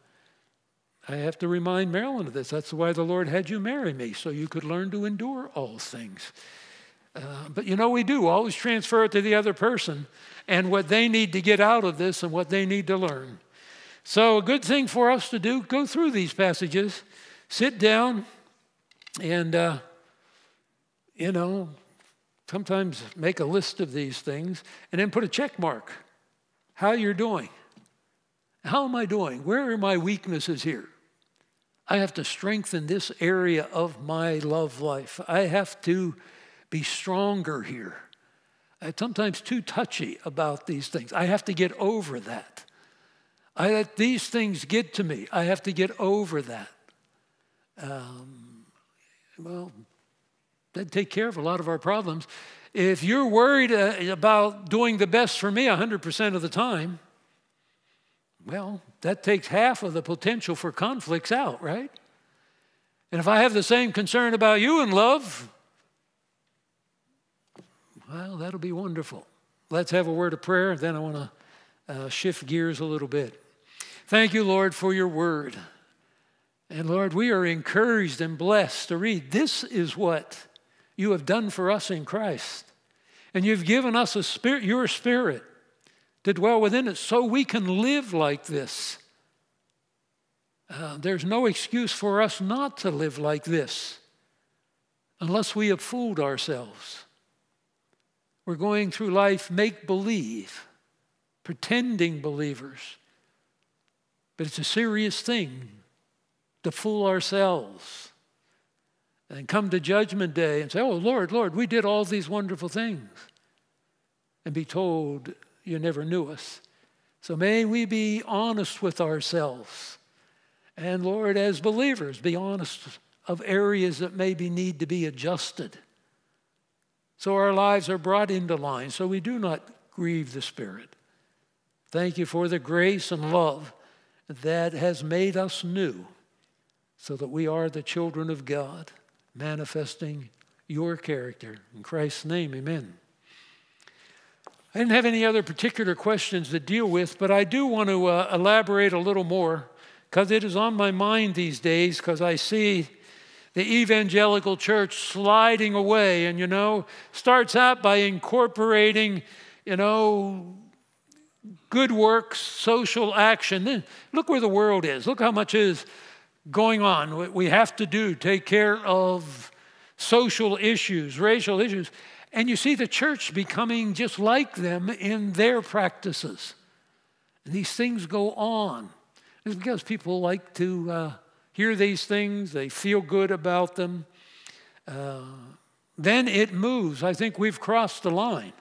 I have to remind Marilyn of this. That's why the Lord had you marry me, so you could learn to endure all things. Uh, but you know, we do always transfer it to the other person and what they need to get out of this and what they need to learn. So, a good thing for us to do go through these passages, sit down, and, uh, you know, sometimes make a list of these things and then put a check mark how you're doing. How am I doing? Where are my weaknesses here? I have to strengthen this area of my love life. I have to be stronger here. I'm sometimes too touchy about these things. I have to get over that. I let these things get to me. I have to get over that. Um, well, that'd take care of a lot of our problems. If you're worried uh, about doing the best for me 100% of the time, well, that takes half of the potential for conflicts out, right? And if I have the same concern about you in love, well, that'll be wonderful. Let's have a word of prayer. Then I want to uh, shift gears a little bit. Thank you, Lord, for your word. And Lord, we are encouraged and blessed to read this is what you have done for us in Christ. And you've given us a spirit, your spirit to dwell within us so we can live like this. Uh, there's no excuse for us not to live like this unless we have fooled ourselves. We're going through life make believe, pretending believers. But it's a serious thing to fool ourselves and come to judgment day and say, Oh, Lord, Lord, we did all these wonderful things, and be told, You never knew us. So may we be honest with ourselves. And Lord, as believers, be honest of areas that maybe need to be adjusted. So our lives are brought into line, so we do not grieve the Spirit. Thank you for the grace and love that has made us new so that we are the children of God, manifesting your character. In Christ's name, amen. I didn't have any other particular questions to deal with, but I do want to uh, elaborate a little more because it is on my mind these days because I see the evangelical church sliding away and, you know, starts out by incorporating, you know, good works, social action. Then look where the world is. Look how much is going on. We have to do, take care of social issues, racial issues. And you see the church becoming just like them in their practices. And these things go on. It's because people like to. Uh, hear these things, they feel good about them. Uh, then it moves. I think we've crossed the line.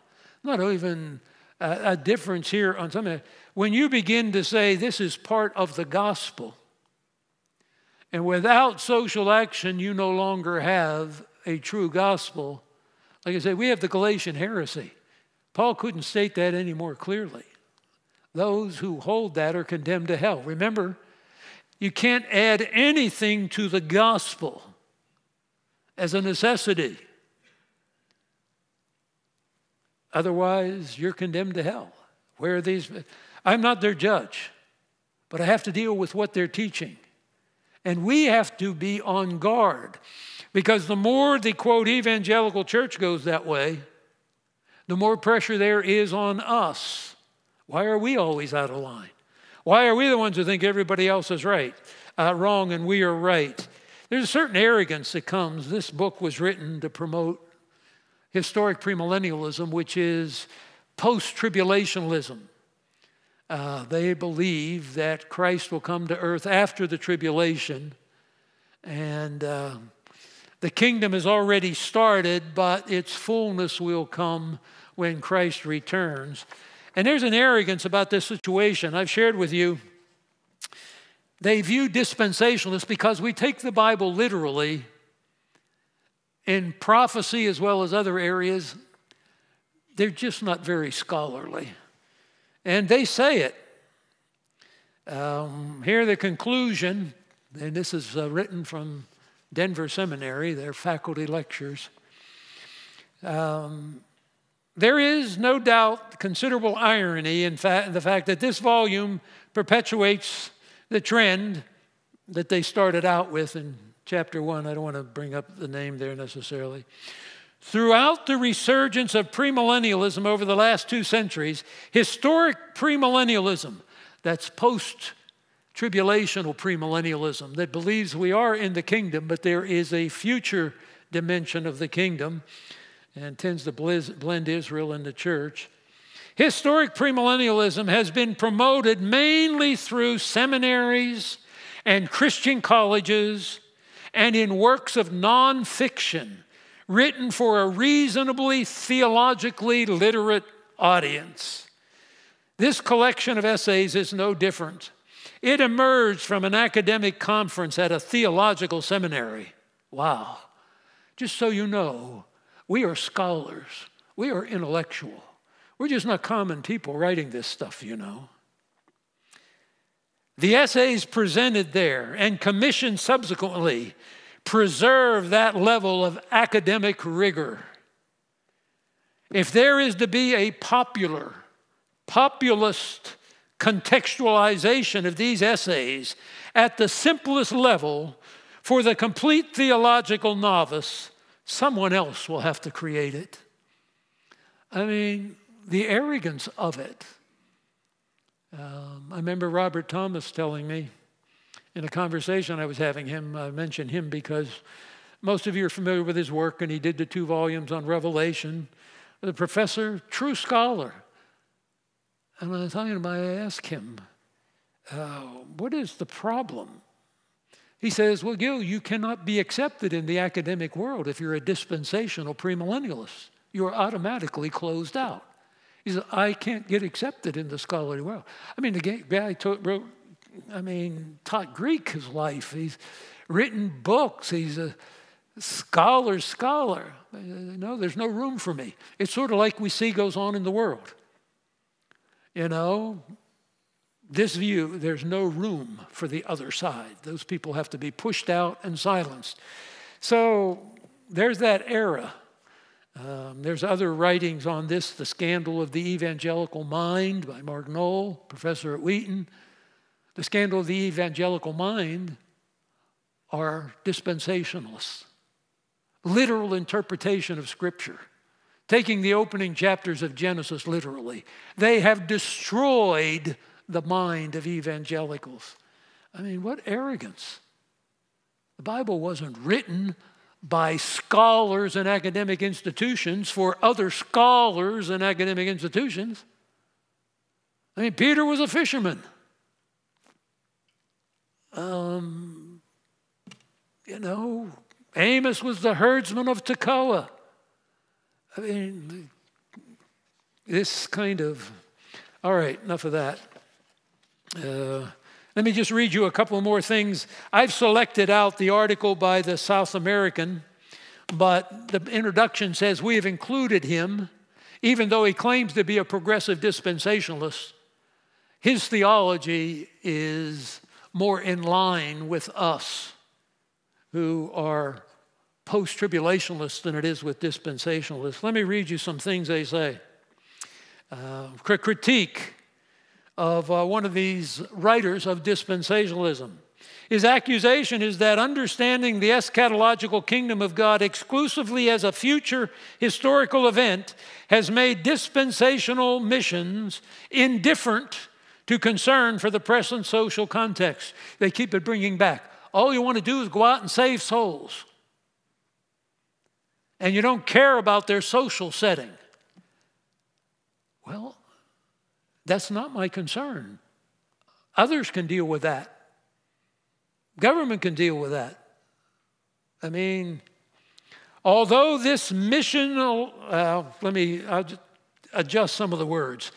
Not even a, a difference here on something. When you begin to say this is part of the gospel, and without social action, you no longer have a true gospel. Like I say, we have the Galatian heresy. Paul couldn't state that any more clearly. Those who hold that are condemned to hell. Remember, you can't add anything to the gospel as a necessity. Otherwise, you're condemned to hell. Where are these? I'm not their judge, but I have to deal with what they're teaching. And we have to be on guard because the more the quote evangelical church goes that way, the more pressure there is on us. Why are we always out of line? Why are we the ones who think everybody else is right, uh, wrong, and we are right? There's a certain arrogance that comes. This book was written to promote historic premillennialism, which is post tribulationism. Uh, they believe that Christ will come to earth after the tribulation, and uh, the kingdom has already started, but its fullness will come when Christ returns. And there's an arrogance about this situation. I've shared with you, they view dispensationalists because we take the Bible literally in prophecy as well as other areas. They're just not very scholarly. And they say it. Um, here, the conclusion, and this is uh, written from Denver Seminary, their faculty lectures. Um, there is no doubt considerable irony in fa the fact that this volume perpetuates the trend that they started out with in chapter one. I don't want to bring up the name there necessarily. Throughout the resurgence of premillennialism over the last two centuries, historic premillennialism, that's post tribulational premillennialism, that believes we are in the kingdom, but there is a future dimension of the kingdom and tends to blend Israel and the church. Historic premillennialism has been promoted mainly through seminaries and Christian colleges and in works of nonfiction written for a reasonably theologically literate audience. This collection of essays is no different. It emerged from an academic conference at a theological seminary. Wow. Just so you know, we are scholars, we are intellectual. We're just not common people writing this stuff, you know. The essays presented there and commissioned subsequently preserve that level of academic rigor. If there is to be a popular, populist contextualization of these essays at the simplest level for the complete theological novice, Someone else will have to create it. I mean, the arrogance of it. Um, I remember Robert Thomas telling me in a conversation I was having him, I uh, mentioned him because most of you are familiar with his work, and he did the two volumes on Revelation. The professor, true scholar. And I was talking to him, I asked him, uh, What is the problem? He says, Well, Gil, you cannot be accepted in the academic world if you're a dispensational premillennialist. You're automatically closed out. He says, I can't get accepted in the scholarly world. I mean, the guy taught, wrote, I mean, taught Greek his life. He's written books. He's a scholar, scholar. Uh, no, there's no room for me. It's sort of like we see goes on in the world. You know, this view, there's no room for the other side. Those people have to be pushed out and silenced. So there's that era. Um, there's other writings on this The Scandal of the Evangelical Mind by Mark Knoll, professor at Wheaton. The Scandal of the Evangelical Mind are dispensationalists, literal interpretation of Scripture taking the opening chapters of Genesis literally. They have destroyed the mind of evangelicals. I mean, what arrogance. The Bible wasn't written by scholars and academic institutions for other scholars and academic institutions. I mean, Peter was a fisherman. Um, you know, Amos was the herdsman of Tekoa. I mean, this kind of, all right, enough of that. Uh, let me just read you a couple more things. I've selected out the article by the South American, but the introduction says we have included him, even though he claims to be a progressive dispensationalist. His theology is more in line with us who are post tribulationists than it is with dispensationalists. Let me read you some things they say. Uh, critique of uh, one of these writers of dispensationalism. His accusation is that understanding the eschatological kingdom of God exclusively as a future historical event has made dispensational missions indifferent to concern for the present social context. They keep it bringing back. All you want to do is go out and save souls. And you don't care about their social setting. Well, that's not my concern. Others can deal with that. Government can deal with that. I mean, although this mission, uh, let me adjust some of the words.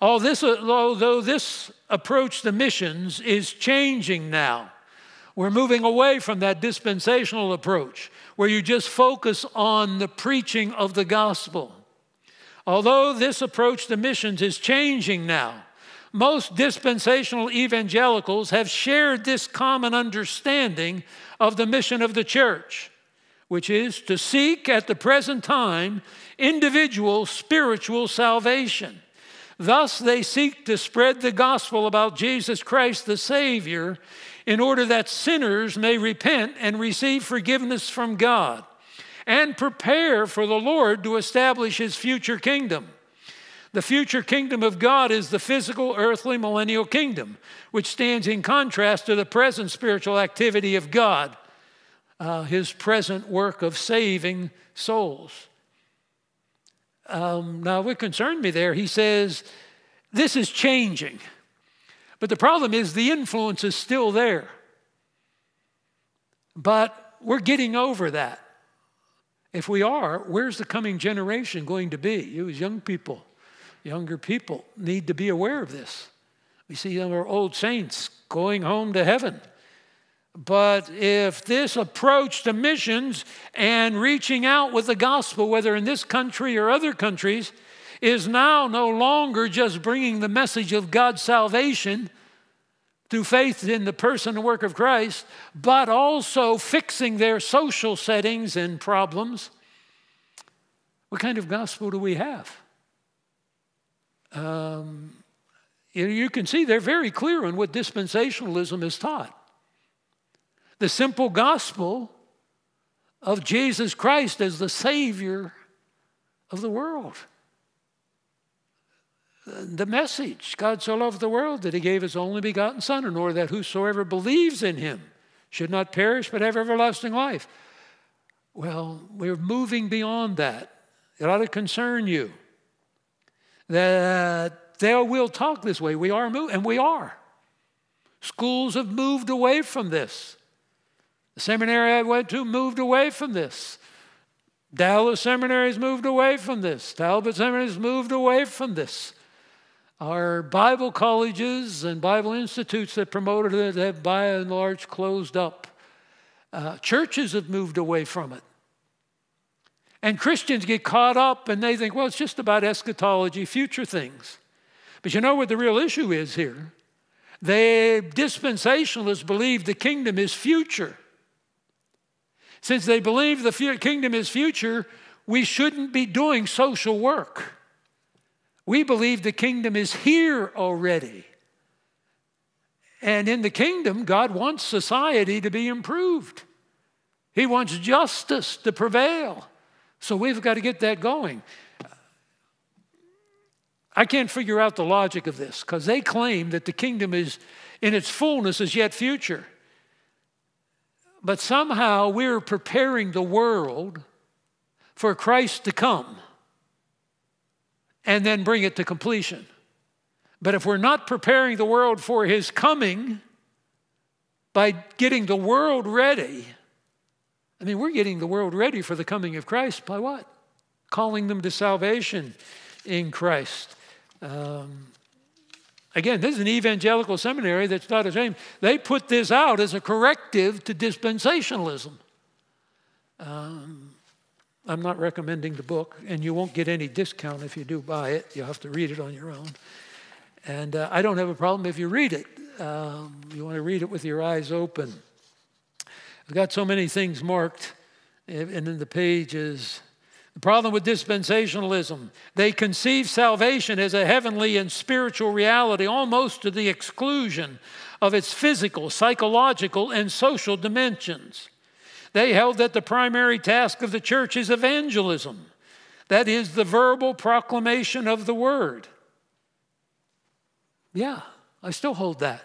All this, although this approach to missions is changing now, we're moving away from that dispensational approach where you just focus on the preaching of the gospel. Although this approach to missions is changing now, most dispensational evangelicals have shared this common understanding of the mission of the church, which is to seek at the present time individual spiritual salvation. Thus, they seek to spread the gospel about Jesus Christ the Savior in order that sinners may repent and receive forgiveness from God and prepare for the Lord to establish his future kingdom. The future kingdom of God is the physical, earthly, millennial kingdom, which stands in contrast to the present spiritual activity of God, uh, his present work of saving souls. Um, now, what concerned me there, he says, this is changing. But the problem is the influence is still there. But we're getting over that. If we are, where's the coming generation going to be? You, as young people, younger people, need to be aware of this. We see our old saints going home to heaven. But if this approach to missions and reaching out with the gospel, whether in this country or other countries, is now no longer just bringing the message of God's salvation, through faith in the person and work of Christ, but also fixing their social settings and problems. What kind of gospel do we have? Um, you can see they're very clear on what dispensationalism is taught. The simple gospel of Jesus Christ as the Savior of the world the message. God so loved the world that he gave his only begotten Son, in order that whosoever believes in him should not perish but have everlasting life. Well, we're moving beyond that. It ought to concern you that they will talk this way. We are moving, and we are. Schools have moved away from this. The seminary I went to moved away from this. Dallas has moved away from this. Talbot has moved away from this. Our Bible colleges and Bible institutes that promoted it have by and large closed up. Uh, churches have moved away from it. And Christians get caught up and they think, well, it's just about eschatology, future things. But you know what the real issue is here? The dispensationalists believe the kingdom is future. Since they believe the kingdom is future, we shouldn't be doing social work. We believe the kingdom is here already. And in the kingdom, God wants society to be improved. He wants justice to prevail. So we've got to get that going. I can't figure out the logic of this because they claim that the kingdom is in its fullness is yet future. But somehow we're preparing the world for Christ to come and then bring it to completion. But if we're not preparing the world for his coming by getting the world ready, I mean, we're getting the world ready for the coming of Christ by what? Calling them to salvation in Christ. Um, again, this is an evangelical seminary that's not ashamed. They put this out as a corrective to dispensationalism. Um, I'm not recommending the book, and you won't get any discount if you do buy it. You'll have to read it on your own. And uh, I don't have a problem if you read it. Um, you want to read it with your eyes open. I've got so many things marked, eh, and in the pages. The problem with dispensationalism, they conceive salvation as a heavenly and spiritual reality almost to the exclusion of its physical, psychological, and social dimensions. They held that the primary task of the church is evangelism, that is, the verbal proclamation of the word. Yeah, I still hold that.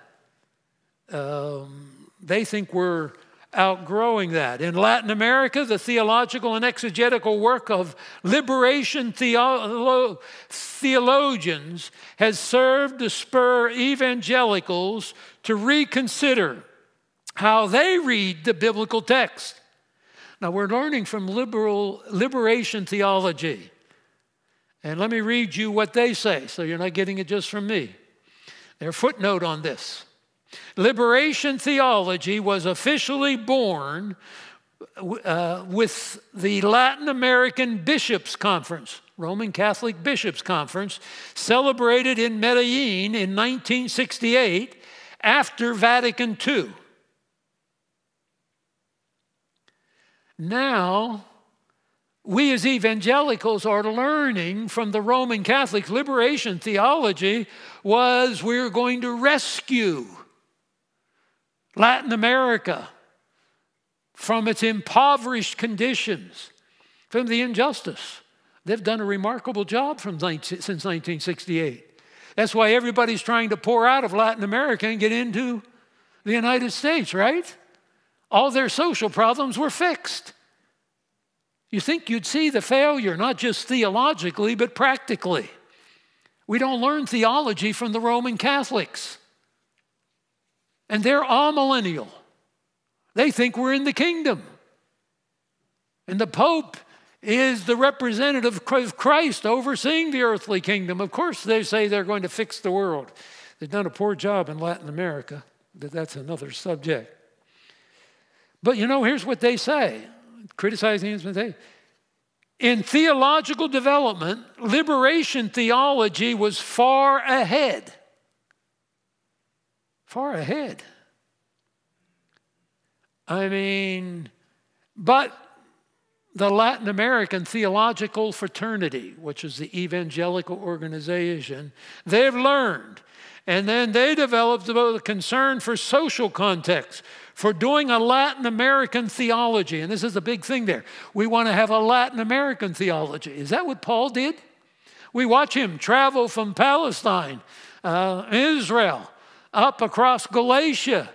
Um, they think we're outgrowing that. In Latin America, the theological and exegetical work of liberation theolo theologians has served to spur evangelicals to reconsider how they read the biblical text. Now, we're learning from liberal, liberation theology. And let me read you what they say so you're not getting it just from me. Their footnote on this Liberation theology was officially born uh, with the Latin American Bishops' Conference, Roman Catholic Bishops' Conference, celebrated in Medellin in 1968 after Vatican II. Now, we as evangelicals are learning from the Roman Catholic liberation theology was we're going to rescue Latin America from its impoverished conditions, from the injustice. They've done a remarkable job from, since 1968. That's why everybody's trying to pour out of Latin America and get into the United States, right? All their social problems were fixed. You think you'd see the failure, not just theologically, but practically. We don't learn theology from the Roman Catholics. And they're all millennial. They think we're in the kingdom. And the Pope is the representative of Christ overseeing the earthly kingdom. Of course, they say they're going to fix the world. They've done a poor job in Latin America, but that's another subject. But you know, here's what they say criticizing instrumentation. In theological development, liberation theology was far ahead. Far ahead. I mean, but the Latin American Theological Fraternity, which is the evangelical organization, they've learned. And then they developed a concern for social context, for doing a Latin American theology. And this is a big thing there. We want to have a Latin American theology. Is that what Paul did? We watch him travel from Palestine, uh, Israel, up across Galatia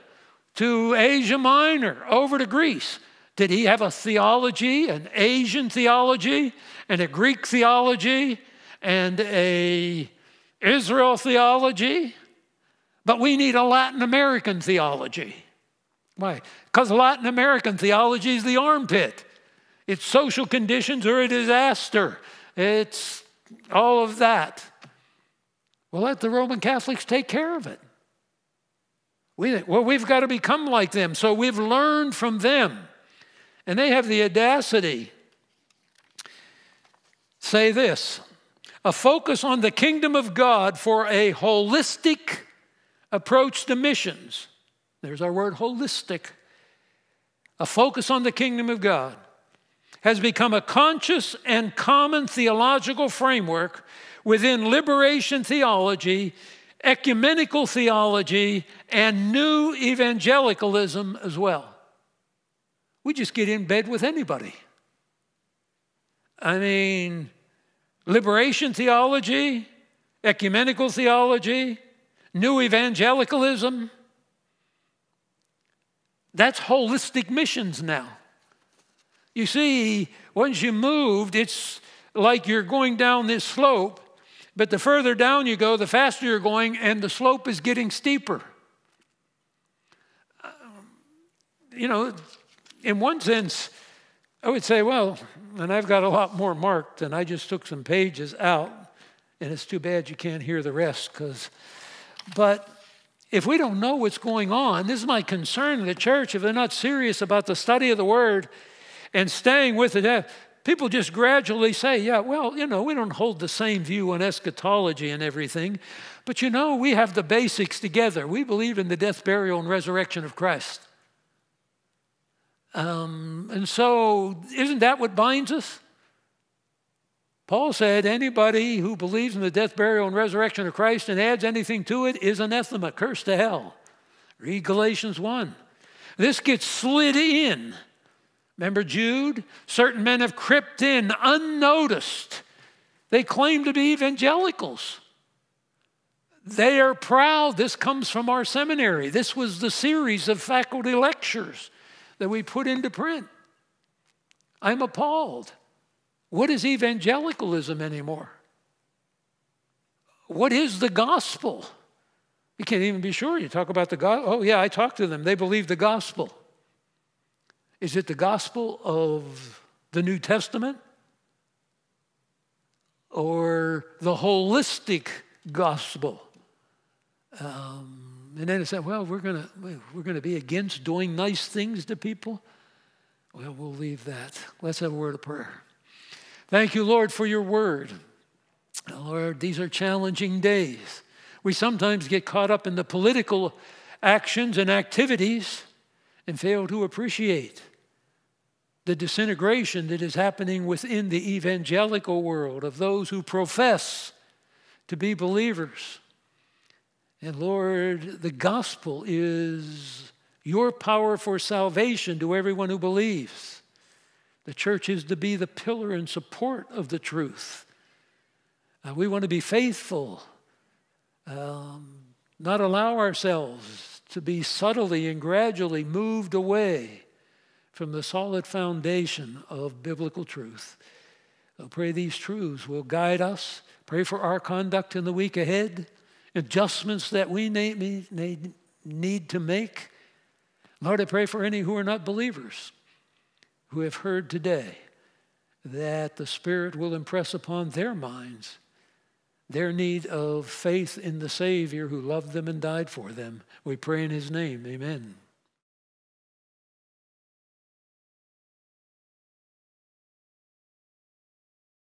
to Asia Minor, over to Greece. Did he have a theology, an Asian theology, and a Greek theology, and a Israel theology? But we need a Latin American theology. Why? Because Latin American theology is the armpit. It's social conditions are a disaster. It's all of that. Well, let the Roman Catholics take care of it. We well, we've got to become like them. So we've learned from them. And they have the audacity say this a focus on the kingdom of God for a holistic approach to missions there's our word holistic. A focus on the kingdom of God has become a conscious and common theological framework within liberation theology, ecumenical theology, and new evangelicalism as well. We just get in bed with anybody. I mean, liberation theology, ecumenical theology, new evangelicalism, that's holistic missions now. You see, once you moved, it's like you're going down this slope, but the further down you go, the faster you're going, and the slope is getting steeper. Um, you know, in one sense, I would say, well, and I've got a lot more marked, and I just took some pages out, and it's too bad you can't hear the rest, because, but if we don't know what's going on, this is my concern in the church. If they're not serious about the study of the word and staying with it, eh, people just gradually say, yeah, well, you know, we don't hold the same view on eschatology and everything, but you know, we have the basics together. We believe in the death, burial, and resurrection of Christ. Um, and so, isn't that what binds us? Paul said anybody who believes in the death, burial, and resurrection of Christ and adds anything to it is anathema, cursed to hell. Read Galatians 1. This gets slid in. Remember Jude? Certain men have crept in unnoticed. They claim to be evangelicals. They are proud. This comes from our seminary. This was the series of faculty lectures that we put into print. I'm appalled. What is evangelicalism anymore? What is the gospel? You can't even be sure. You talk about the gospel. Oh, yeah, I talked to them. They believe the gospel. Is it the gospel of the New Testament? Or the holistic gospel? Um, and then it said, well, we're going we're going to be against doing nice things to people. Well, we'll leave that. Let's have a word of prayer. Thank you, Lord, for your word. Lord, these are challenging days. We sometimes get caught up in the political actions and activities and fail to appreciate the disintegration that is happening within the evangelical world of those who profess to be believers. And Lord, the gospel is your power for salvation to everyone who believes. The church is to be the pillar and support of the truth. Uh, we want to be faithful, um, not allow ourselves to be subtly and gradually moved away from the solid foundation of biblical truth. pray these truths will guide us. Pray for our conduct in the week ahead, adjustments that we need need to make. Lord, I pray for any who are not believers who have heard today that the Spirit will impress upon their minds their need of faith in the Savior who loved them and died for them. We pray in His name. Amen.